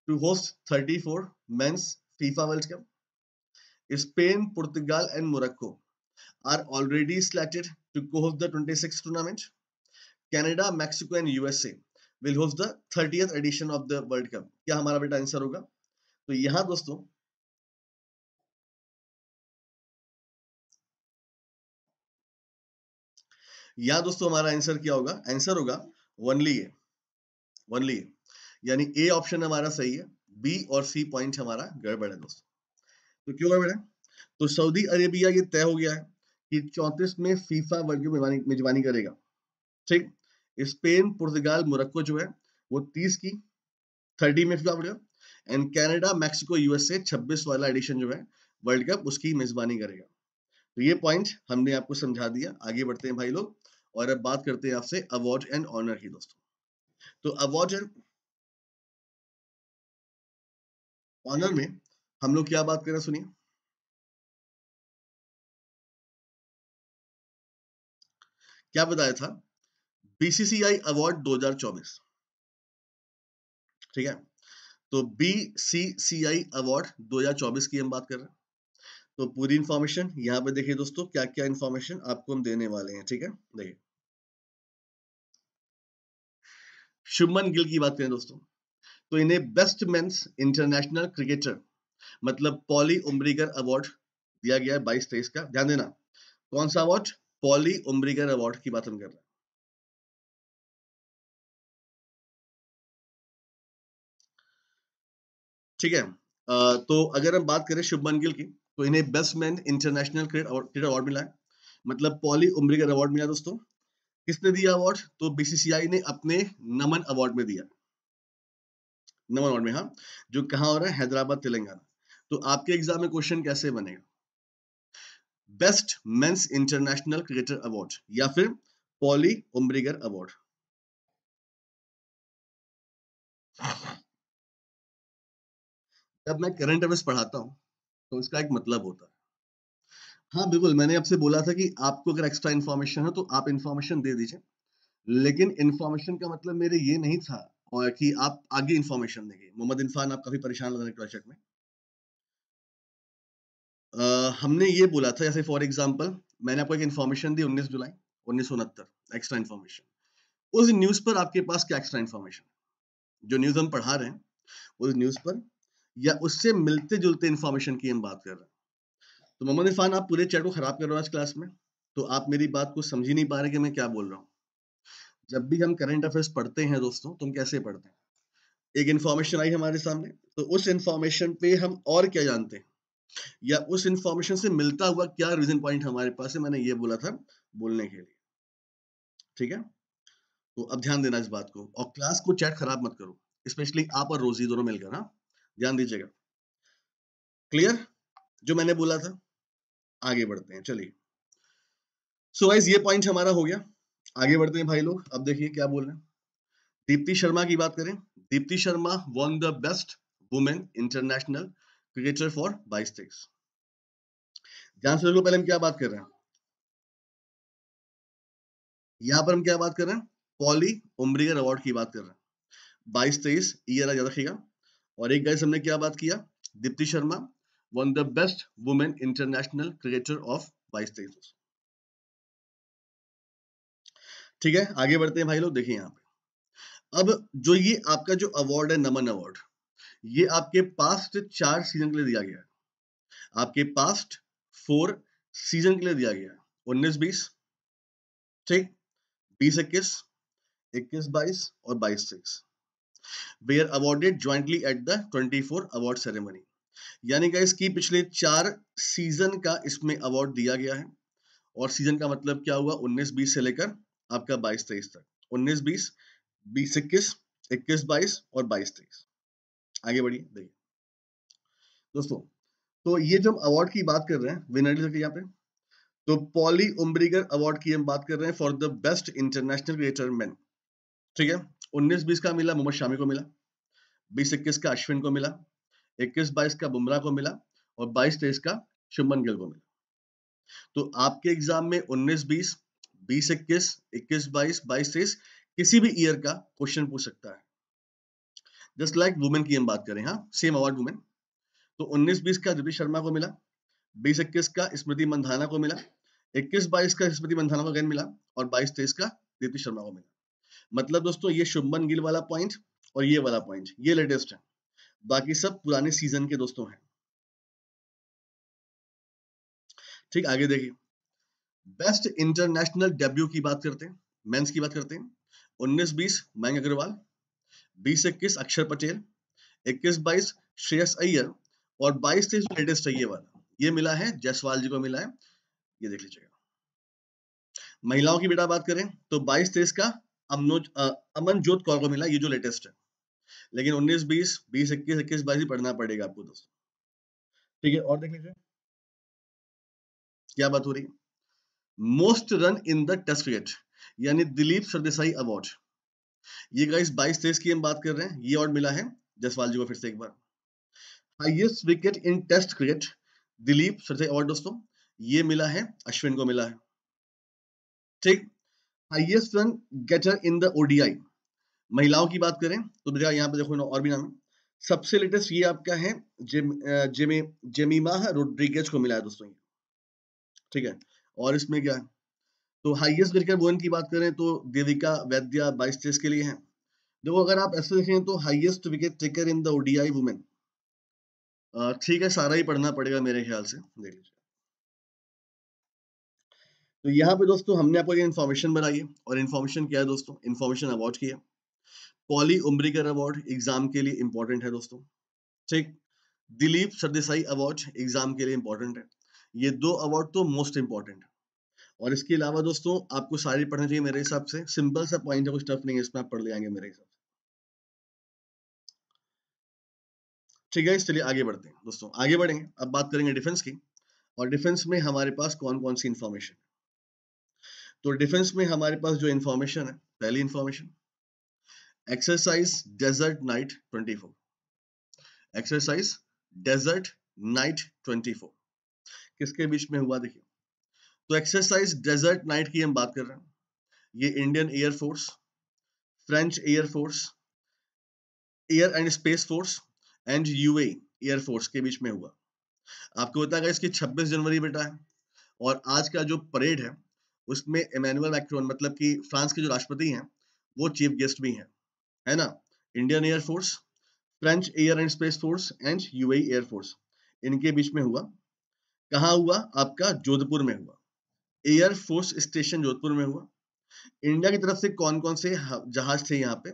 to host thirty four men's FIFA World Cup Spain Portugal and Morocco are already slated to host the 26th tournament. Canada, Mexico and USA will host the 30th edition of the World Cup. क्या हमारा बेटा आंसर होगा तो यहां दोस्तों यहां दोस्तों हमारा आंसर क्या होगा आंसर होगा वनली ए वनली ए यानी ए ऑप्शन हमारा सही है बी और सी पॉइंट हमारा गड़बड़ है दोस्तों तो क्यों गड़बड़ है तो सऊदी अरेबिया ये तय हो गया है कि चौंतीस में फीफा वर्ल्ड कप मेजबानी करेगा ठीक स्पेन पुर्तगाल मोरक्को जो है वो तीस की थर्टी में FIFA World Cup and Canada Mexico USA छब्बीस वाला एडिशन जो है वर्ल्ड कप उसकी मेजबानी करेगा तो ये पॉइंट हमने आपको समझा दिया आगे बढ़ते हैं भाई लोग और अब बात करते हैं आपसे अवार्ड एंड ऑनर की दोस्तों तो अवार्ड एंड ऑनर में हम लोग क्या बात कर रहे हैं सुनिए क्या बताया था बीसीसीआई अवार्ड 2024 ठीक है तो बीसीसीआई अवार्ड 2024 की हम बात कर रहे हैं तो पूरी इंफॉर्मेशन यहां पे देखिए दोस्तों क्या क्या इंफॉर्मेशन आपको हम देने वाले हैं ठीक है देखिए शुभमन गिल की बात करें दोस्तों तो इन्हें बेस्ट मेंस इंटरनेशनल क्रिकेटर मतलब पॉली उम्रीगर अवार्ड दिया गया है बाईस तेईस का ध्यान देना कौन सा अवार्ड पॉली उम्रीगर अवार्ड की बात हम कर रहे हैं ठीक है तो अगर हम बात करें शुभमन गिल की तो इन्हें best man international cricket award मिला है मतलब पॉली उम्रीगर अवार्ड मिला दोस्तों किसने दिया अवार्ड तो बीसीसीआई ने अपने नमन अवार्ड में दिया नमन अवार्ड में हाँ जो कहा हो रहा है हैदराबाद तेलंगाना तो आपके एग्जाम में क्वेश्चन कैसे बनेगा best men's international cricketer award या फिर पॉली उम्रिगर अवार्ड जब मैं करंट अफेयर्स पढ़ाता हूं तो इसका एक मतलब होता है हाँ बिल्कुल मैंने आपसे बोला था कि आपको अगर एक्स्ट्रा इन्फॉर्मेशन है तो आप इन्फॉर्मेशन दे दीजिए लेकिन इन्फॉर्मेशन का मतलब मेरे ये नहीं था और कि आप आगे इन्फॉर्मेशन देंगे मोहम्मद इरफान आप काफी परेशान लग रहे क्लाशक में Uh, हमने ये बोला था जैसे फॉर एग्जाम्पल मैंने आपको एक इन्फॉर्मेशन दी उन्नीस जुलाई उन्नीस एक्स्ट्रा इन्फॉर्मेशन उस न्यूज पर आपके पास क्या एक्स्ट्रा इन्फॉर्मेशन जो न्यूज हम पढ़ा रहे हैं उस न्यूज पर या उससे मिलते जुलते इन्फॉर्मेशन की हम बात कर रहे हैं तो मोहम्मद इरफान आप पूरे चैट को खराब कर रहे हो आज क्लास में तो आप मेरी बात को समझ ही नहीं पा रहे कि मैं क्या बोल रहा हूँ जब भी हम करंट अफेयर्स पढ़ते हैं दोस्तों तुम तो कैसे पढ़ते हैं एक इन्फॉर्मेशन आई हमारे सामने तो उस इन्फॉर्मेशन पे हम और क्या जानते हैं या उस इंफॉर्मेशन से मिलता हुआ क्या रीजन पॉइंट हमारे पास है मैंने ये बोला था बोलने के लिए ठीक है तो अब ध्यान देना इस बात को और क्लास को चैट खराब मत करो स्पेशली आप और रोजी दोनों मिलकर ना हाँ? ध्यान दीजिएगा क्लियर जो मैंने बोला था आगे बढ़ते हैं चलिए सो so वाइज ये पॉइंट हमारा हो गया आगे बढ़ते हैं भाई लोग अब देखिए क्या बोल रहे हैं दीप्ति शर्मा की बात करें Deepti Sharma won the best women international cricketer for बाई स्टेक्स ध्यान से पहले हम क्या बात कर रहे हैं यहां पर हम क्या बात कर रहे हैं पॉली उम्रीगर अवार्ड की बात कर रहे हैं बाईस तेईस ईयर याद रखेगा और एक गाइस हमने क्या बात किया Deepti Sharma won the best women international cricketer of बाईस तेईस ठीक है आगे बढ़ते हैं भाई लोग देखिए यहाँ पे अब जो ये आपका जो अवार्ड है नमन अवार्ड ये आपके पास्ट चार सीजन के लिए दिया गया है आपके पास्ट फोर सीजन के लिए दिया गया है उन्नीस बीस ठीक बीस इक्कीस इक्कीस बाईस और बाईस six were awarded jointly at the twenty four award ceremony यानी कि इसकी पिछले चार सीजन का इसमें अवार्ड दिया गया है और सीजन का मतलब क्या हुआ उन्नीस बीस से लेकर आपका बाईस तेईस तक उन्नीस बीस बीस इक्कीस इक्कीस बाईस और बाईस तेईस आगे बढ़िए देखिए दोस्तों तो ये जो हम अवार्ड की बात कर रहे हैं विनर लिख यहाँ पे तो पॉली उम्ब्रीगर अवार्ड की हम बात कर रहे हैं for the best international creator man ठीक है उन्नीस बीस का मिला मोहम्मद शामी को मिला बीस इक्कीस का अश्विन को मिला इक्कीस बाईस का बुमराह को मिला और बाईस तेईस का शुभमन गिल को मिला तो आपके एग्जाम में उन्नीस बीस बीस इक्कीस इक्कीस बाईस बाईस तेईस किसी भी ईयर का क्वेश्चन पूछ सकता है जस्ट लाइक वुमेन की हम बात करें हाँ सेम अवार्ड वुमेन तो 19 बीस का दिव्य शर्मा को मिला बीस इक्कीस का स्मृति मंधाना को मिला इक्कीस बाईस का स्मृति मंधाना को अगेन मिला और बाईस तेईस का दीप्ति शर्मा को मिला मतलब दोस्तों ये शुभमन गिल वाला पॉइंट और ये वाला पॉइंट ये लेटेस्ट है बाकी सब पुराने सीजन के दोस्तों हैं ठीक आगे देखिए बेस्ट इंटरनेशनल डेब्यू की बात करते हैं मेंस की बात करते हैं 19-20 मयंक अग्रवाल बीस इक्कीस अक्षर पटेल इक्कीस बाईस श्रेयस अय्यर और बाईस तेईस लेटेस्ट है ये वाला ये मिला है जसवाल जी को मिला है ये देख लीजिएगा महिलाओं की बेटा बात करें तो बाईस तेईस का अमनोज अमन जोत कौर को मिला ये जो लेटेस्ट है लेकिन उन्नीस बीस बीस इक्कीस इक्कीस बाईस पढ़ना पड़ेगा आपको दोस्तों ठीक है और देख लीजिए क्या बात हो रही है most run in the test cricket यानी दिलीप सरदेसाई अवार्ड ये गाइस 22 तेईस की हम बात कर रहे हैं ये ऑर्ड मिला है जसवाल जी को फिर से एक बार highest wicket in test cricket Dilip फिर से और दोस्तों ये मिला है अश्विन को मिला है ठीक highest run getter in the ODI महिलाओं की बात करें तो मेरा यहाँ पे देखो ना और भी नाम है सबसे लेटेस्ट ये आपका है जेम, जेमे जेमिमा रोड्रिगेज को मिला है दोस्तों ये ठीक है और इसमें क्या है तो हाईएस्ट क्रिकेट वोमेन की बात करें तो देविका वैद्या बाईस टेस्ट के लिए हैं देखो अगर आप ऐसे देखें तो highest wicket taker in the ODI women ठीक है सारा ही पढ़ना पड़ेगा मेरे ख्याल से देख लीजिए तो यहाँ पे दोस्तों हमने आपको ये इन्फॉर्मेशन बनाई है और इन्फॉर्मेशन क्या है दोस्तों इन्फॉर्मेशन अवार्ड किया पॉली उम्रिकर अवार्ड एग्जाम के लिए इंपॉर्टेंट है दोस्तों ठीक दिलीप सरदेसाई अवार्ड एग्जाम के लिए इंपॉर्टेंट है ये दो अवार्ड तो मोस्ट इंपॉर्टेंट है और इसके अलावा दोस्तों आपको सारी पढ़ना चाहिए मेरे हिसाब से सिंपल सा पॉइंट है कुछ टफ नहीं है इसमें आप पढ़ ले आएंगे मेरे हिसाब से ठीक है चलिए आगे बढ़ते हैं दोस्तों आगे बढ़ेंगे अब बात करेंगे डिफेंस की और डिफेंस में हमारे पास कौन कौन सी इंफॉर्मेशन है तो डिफेंस में हमारे पास जो इंफॉर्मेशन है पहली information exercise desert knight 24 exercise desert knight 24 किसके बीच में हुआ देखिए तो एक्सरसाइज डेजर्ट नाइट की हम बात कर रहे हैं ये Indian air force French air force air and space force and UA air force के बीच में हुआ आपको बताया इसकी 26 जनवरी बेटा है और आज का जो परेड है उसमें इमेनुअल मैक्रोन मतलब कि फ्रांस के जो राष्ट्रपति हैं वो चीफ गेस्ट भी हैं है ना Indian air force French air and space force and UAE air force इनके बीच में हुआ कहाँ हुआ आपका जोधपुर में हुआ एयर फोर्स स्टेशन जोधपुर में हुआ इंडिया की तरफ से कौन कौन से जहाज थे यहाँ पे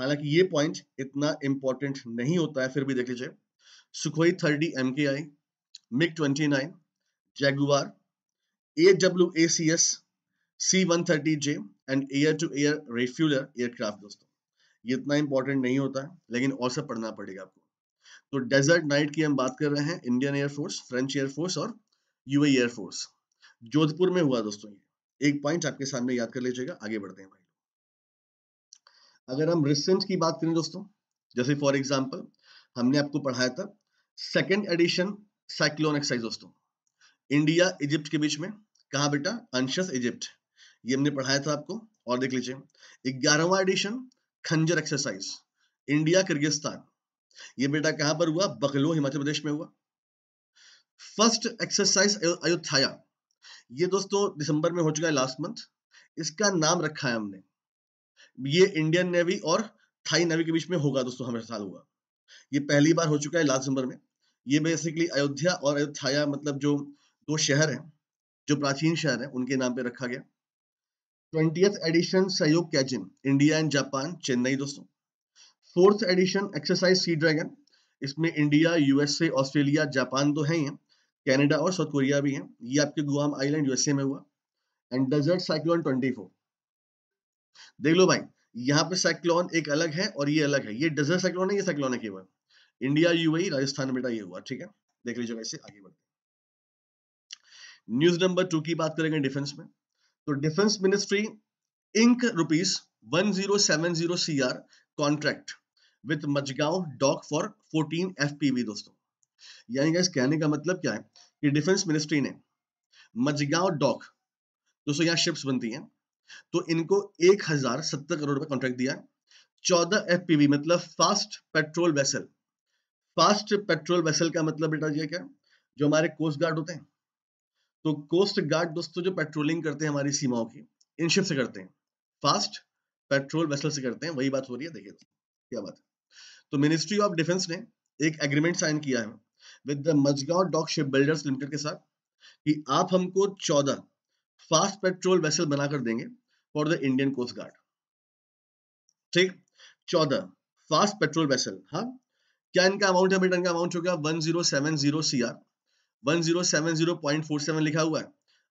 हालांकि ये पॉइंट इतना इंपॉर्टेंट नहीं होता है फिर भी देख लीजिए Sukhoi thirty M K I MiG twenty nine Jaguar A W A C S C one thirty J and air to air refueller aircraft दोस्तों ये इतना इंपॉर्टेंट नहीं होता है लेकिन और सब पढ़ना पड़ेगा आपको तो डेजर्ट नाइट की हम बात कर रहे हैं इंडियन एयरफोर्स फ्रेंच एयरफोर्स और यूए एयरफोर्स जोधपुर में हुआ दोस्तों ये एक पॉइंट आपके सामने याद कर लीजिएगा आगे बढ़ते हैं भाई अगर हम रिसेंट की बात करें दोस्तों जैसे फॉर एग्जाम्पल हमने आपको पढ़ाया था सेकेंड एडिशन साइक्लोन एक्साइज दोस्तों इंडिया इजिप्ट के बीच में कहा बेटा अंशस इजिप्ट ये हमने पढ़ाया था आपको और देख लीजिए ग्यारहवा एडिशन खंजर एक्सरसाइज इंडिया किर्गिस्तान ये बेटा कहां पर हुआ बकलो हिमाचल प्रदेश में हुआ फर्स्ट एक्सरसाइज अयोध्या ये दोस्तों दिसंबर में हो चुका है लास्ट मंथ इसका नाम रखा है हमने ये इंडियन नेवी और थाई नेवी के बीच में होगा दोस्तों हमेशा साल हुआ ये पहली बार हो चुका है लास्ट दिसंबर में ये बेसिकली अयोध्या और अयोध्या मतलब जो दो शहर हैं जो प्राचीन शहर हैं उनके नाम पे रखा गया twentieth edition Sahyog Kaijin India and Japan Chennai दोस्तों fourth edition exercise sea dragon इसमें इंडिया यूएसए ऑस्ट्रेलिया जापान तो है ही है कैनेडा और साउथ कोरिया भी हैं ये आपके गुआम आइलैंड यूएसए में हुआ एंड डेजर्ट साइक्लोन 24 देख लो भाई यहाँ पे साइक्लोन एक अलग है और ये अलग है ये डेजर्ट साइक्लोन है ये साइक्लोन है केवल इंडिया यूएई राजस्थान बेटा ये हुआ ठीक है देख लीजिएगा इससे आगे बढ़ते न्यूज नंबर टू की बात करेंगे डिफेंस में तो defence ministry inks rupees one zero seven zero C R contract with Mazagon dock for fourteen F दोस्तों यानी गैस कहने का मतलब क्या है कि डिफेंस मिनिस्ट्री ने मजगांव डॉक दोस्तों यहाँ शिप्स बनती हैं तो इनको एक हजार सत्तर करोड़ का कॉन्ट्रैक्ट दिया चौदह एफ मतलब fast patrol vessel fast patrol vessel का मतलब बेटा ये क्या जो हमारे कोस्ट गार्ड होते हैं तो कोस्ट गार्ड दोस्तों जो पेट्रोलिंग करते हैं हमारी सीमाओं की इन शिप से करते हैं फास्ट पेट्रोल वेसल से करते हैं वही बात हो रही है देखिए क्या बात है तो मिनिस्ट्री ऑफ डिफेंस ने एक एग्रीमेंट साइन किया है with the Mazagon dock ship builders limited के साथ कि आप हमको 14 फास्ट पेट्रोल वेसल बनाकर देंगे for the Indian coast guard ठीक 14 फास्ट पेट्रोल वेसल हाँ क्या इनका अमाउंट है बेटा इनका अमाउंट हो होगा 1070 सीआर 1070.47 लिखा हुआ है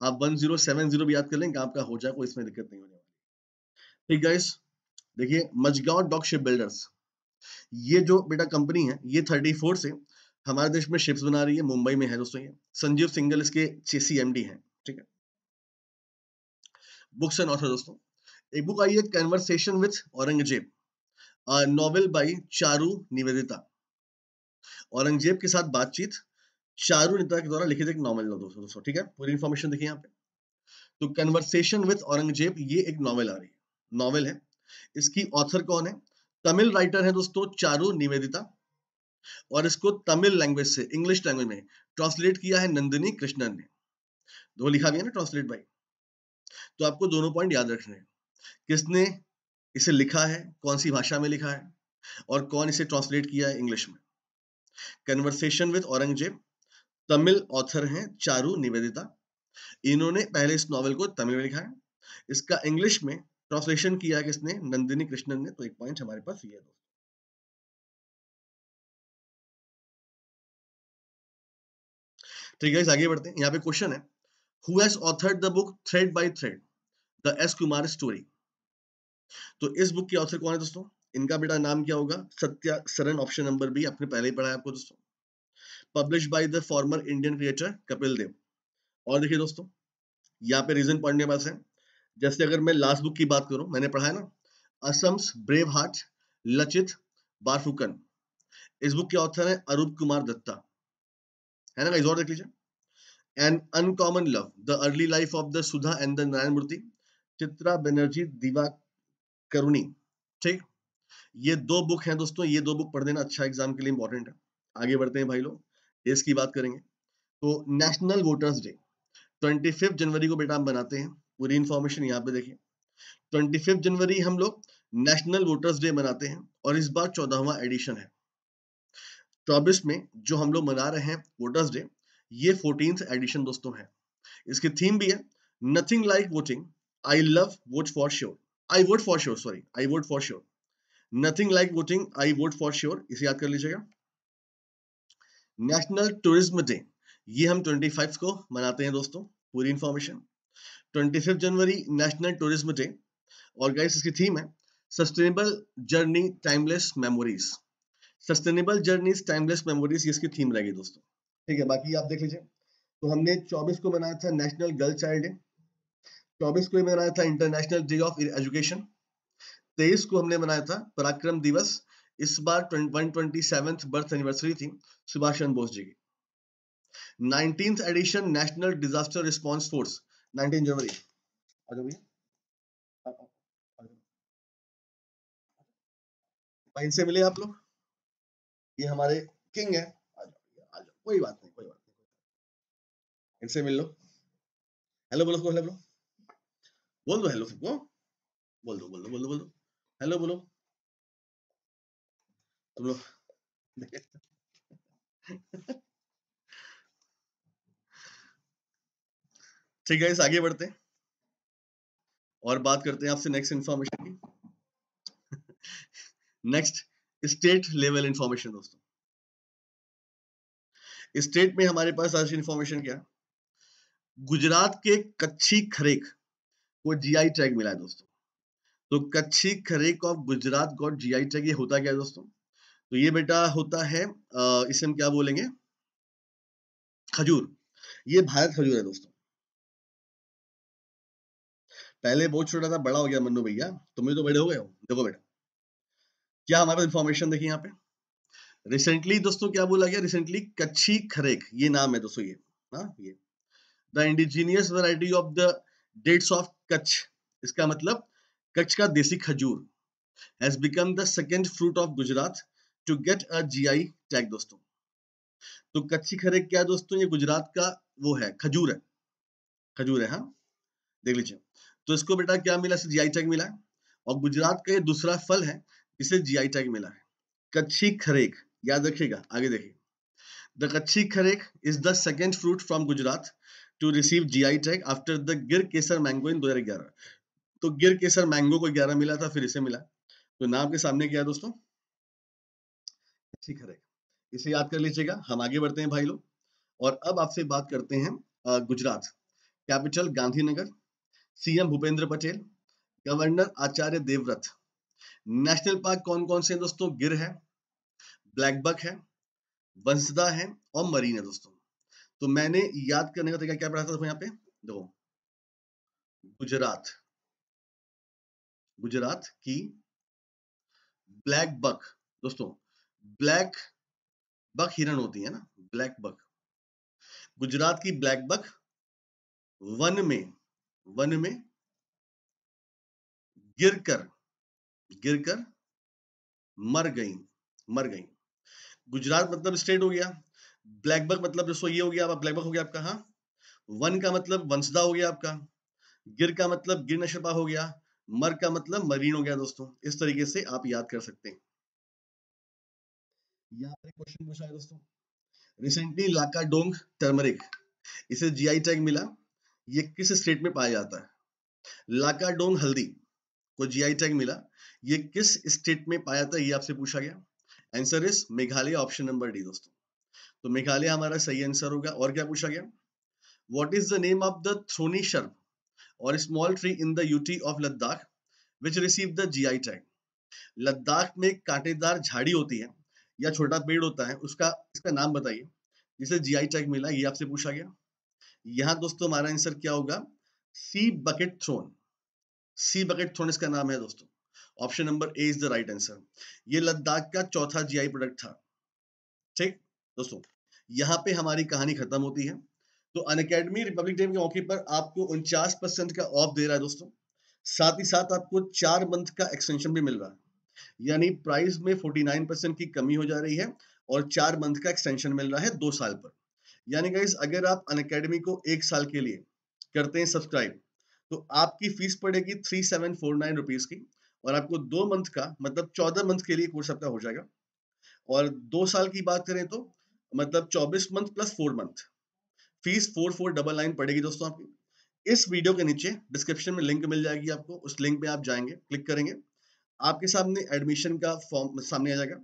आप 1070 भी याद कर लेंगे आपका हो जाए कोई इसमें दिक्कत नहीं होने वाली ठीक गाइस देखिए मजगांव डॉक शिप बिल्डर्स ये जो बेटा कंपनी है ये 34 से हमारे देश में शिप्स बना रही है मुंबई में है दोस्तों ये संजीव सिंगल इसके चेसी एमडी ठीक है बुक्स एंड ऑथर दोस्तों एक बुक आई है conversation with Aurangzeb novel by Charu Nivedita Aurangzeb के साथ बातचीत चारू निवेदिता के द्वारा लिखित एक नॉवल दोस्तों दोस्तों ठीक है पूरी इन्फॉर्मेशन देखिए यहाँ पे तो कन्वर्सेशन विथ औरंगजेब ये एक नॉवल आ रही है नॉवल है इसकी ऑथर कौन है तमिल राइटर है दोस्तों चारू निवेदिता और इसको तमिल लैंग्वेज से इंग्लिश लैंग्वेज में ट्रांसलेट किया है नंदिनी कृष्णन ने दो लिखा भी है ना ट्रांसलेट बाई तो आपको दोनों पॉइंट याद रखने हैं किसने इसे लिखा है कौन सी भाषा में लिखा है और कौन इसे ट्रांसलेट किया है इंग्लिश में conversation with Aurangzeb Tamil author हैं चारू निवेदिता इन्होंने पहले इस नॉवल को तमिल में लिखा है इसका इंग्लिश में ट्रांसलेशन किया किसने नंदिनी कृष्णन ने तो एक पॉइंट हमारे पास ये है ठीक तो है आगे बढ़ते हैं यहाँ पे क्वेश्चन है who has authored the book thread by thread the S Kumar story तो इस बुक के ऑथर कौन है दोस्तों इनका बेटा नाम क्या होगा Satya Saran option number B आपने पहले ही पढ़ा है आपको दोस्तों publish by the former Indian cricketer Kapil Dev और देखिए दोस्तों यहाँ पे रीजन पढ़ने पास है जैसे अगर मैं लास्ट बुक की बात करूं मैंने पढ़ा है ना असम्स ब्रेव हार्ट लचित बारफुकन इस बुक के ऑथर है अरूप कुमार दत्ता है ना गाइस और देख लीजिए an uncommon love the early life of the Sudha and the Narayana Murthy Chitra Banerjee Divakaruni ठीक ये दो बुक हैं दोस्तों ये दो बुक पढ़ देना अच्छा एग्जाम के लिए इंपॉर्टेंट है आगे बढ़ते हैं भाई लोग देश की बात करेंगे तो नेशनल वोटर्स डे 25 जनवरी को बेटा हम बनाते हैं पूरी इंफॉर्मेशन यहाँ पे देखिए 25 जनवरी हम लोग नेशनल वोटर्स डे मनाते हैं और इस बार चौदहवा एडिशन है चौबीस में जो हम लोग मना रहे हैं वोटर्स डे ये फोर्टीन एडिशन दोस्तों है इसकी थीम भी है nothing like voting I love vote for sure I vote for sure sorry I vote for sure nothing like voting I vote for sure इसे याद कर लीजिएगा नेशनल टूरिज्म डे ये हम 25 को मनाते हैं दोस्तों पूरी इंफॉर्मेशन 25 जनवरी नेशनल टूरिज्म डे और गाइस इसकी थीम है sustainable journey timeless memories sustainable journeys timeless memories इसकी थीम रहेगी दोस्तों ठीक है बाकी आप देख लीजिए तो हमने 24 को मनाया था नेशनल गर्ल चाइल्ड डे 24 को मनाया था इंटरनेशनल डे ऑफ एजुकेशन 23 को हमने मनाया था पराक्रम दिवस इस बार वन बर्थ एनिवर्सरी थी सुभाष चंद्र बोस जी की nineteen edition national disaster response force nineteen जनवरी से मिले आप लोग ये हमारे किंग है आ जाओ आ जाओ कोई बात नहीं कोई बात नहीं इनसे मिल लो हेलो बोलो हेलो बोलो बोल दो हेलो सबको बोल दो बोल दो बोल दो बोल दो हेलो बोलो तुम लोग ठीक है इस आगे बढ़ते हैं और बात करते हैं आपसे नेक्स्ट इन्फॉर्मेशन की नेक्स्ट स्टेट लेवल इंफॉर्मेशन दोस्तों स्टेट में हमारे पास आज इंफॉर्मेशन क्या गुजरात के कच्ची खरेक को जीआई टैग मिला है दोस्तों तो Kachchhi kharek of Gujarat got GI tag ये होता क्या है दोस्तों तो ये बेटा होता है इसे हम क्या बोलेंगे खजूर ये भारत खजूर है दोस्तों पहले बहुत छोटा था बड़ा हो गया मन्नू भैया तुम्हें तो बड़े हो गए हो देखो बेटा क्या हमारे पास इंफॉर्मेशन देखिए यहाँ पे रिसेंटली दोस्तों क्या बोला गया रिसेंटली कच्छी खरेक ये नाम है दोस्तों ये ना हाँ, ये the indigenous variety of the dates of Kutch इसका मतलब कच्छ का देसी खजूर has become the second fruit of Gujarat to get a G I tag दोस्तों तो कच्ची खरेक क्या दोस्तों ये गुजरात का वो है खजूर है खजूर है हाँ देख लीजिए तो इसको बेटा क्या मिला जी आई टैग मिला और गुजरात का ये दूसरा फल है इसे जीआई टैग मिला है कच्ची खरेक याद रखिएगा आगे देखिए the Kachchhi kharek is the second fruit from Gujarat to receive G I tag after the Gir Kesar mango इन दो हजार ग्यारह तो गिर केसर मैंगो को ग्यारह मिला था फिर इसे मिला तो नाम के सामने क्या है दोस्तों कच्ची खरेक इसे याद कर लीजिएगा हम आगे बढ़ते हैं भाई लोग और अब आपसे बात करते हैं Gujarat capital Gandhinagar CM Bhupendra Patel governor Acharya Devvrat national park कौन कौन से हैं दोस्तों गिर है ब्लैक बक है वंशदा है और मरीन है दोस्तों तो मैंने याद करने का तरीका क्या पढ़ा था यहाँ पे देखो गुजरात गुजरात की ब्लैक बक दोस्तों ब्लैक बक हिरण होती है ना ब्लैक बक गुजरात की ब्लैक बक वन में वन में गिरकर गिरकर मर गई मर गई गुजरात मतलब स्टेट हो गया ब्लैकबक मतलब जो ये हो गया आप ब्लैकबक हो गया आपका हाँ वन का मतलब वंशदा हो गया आपका गिर का मतलब गिर नशपा हो गया मर का मतलब मरीन हो गया दोस्तों इस तरीके से आप याद कर सकते हैं क्वेश्चन पूछा है दोस्तों रिसेंटली लाका डोंग टर्मरिक इसे जीआई टैग मिला ये किस स्टेट में पाया जाता है लाका डोंग हल्दी को जीआई टैग मिला ये किस स्टेट में पाया था ये आपसे पूछा गया answer is Meghalaya option number D दोस्तों तो मेघालय हमारा सही आंसर होगा और क्या पूछा गया what is the name of the thorny shrub और small tree in the UT of Ladakh which receive the G I tag Ladakh में कांटेदार झाड़ी होती है या छोटा पेड़ होता है उसका इसका नाम बताइए जिसे जी आई टैग मिला ये आपसे पूछा गया यहाँ दोस्तों हमारा आंसर क्या होगा sea buckthorn sea buckthorn इसका नाम है दोस्तों option number A is the right answer ये लद्दाख का चौथा जीआई प्रोडक्ट था ठीक दोस्तों यहाँ पे हमारी कहानी खत्म होती है तो अनकेडमी रिपब्लिक डे के मौके पर आपको उनचास परसेंट का ऑफ दे रहा है दोस्तों साथ ही साथ आपको चार मंथ का एक्सटेंशन भी मिल रहा है यानी प्राइस में फोर्टी नाइन परसेंट की कमी हो जा रही है और चार मंथ का एक्सटेंशन मिल रहा है दो साल पर यानी अगर आप अनकेडमी को एक साल के लिए करते हैं सब्सक्राइब तो आपकी फीस पड़ेगी three seven four nine rupees की और आपको दो मंथ का मतलब चौदह मंथ के लिए कोर्स आपका हो जाएगा और दो साल की बात करें तो मतलब चौबीस month plus four month fees four four double nine पड़ेगी दोस्तों आपकी इस वीडियो के नीचे डिस्क्रिप्शन में लिंक मिल जाएगी आपको उस लिंक पे आप जाएंगे क्लिक करेंगे आपके सामने एडमिशन का फॉर्म सामने आ जाएगा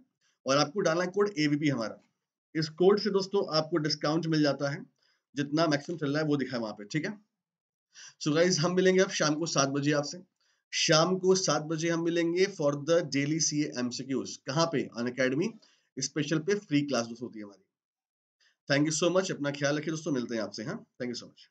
और आपको डालना है कोड एवीपी हमारा इस कोड से दोस्तों आपको डिस्काउंट मिल जाता है जितना मैक्सिमम चल रहा है वो दिखाए वहां पर पे ठीक है सो गाइज हम मिलेंगे अब शाम को सात बजे आपसे शाम को सात बजे हम मिलेंगे for the daily C M कहाँ पे अन अकेडमी स्पेशल पे फ्री क्लास होती है हमारी थैंक यू सो मच अपना ख्याल रखिए दोस्तों मिलते हैं आपसे हाँ थैंक यू सो मच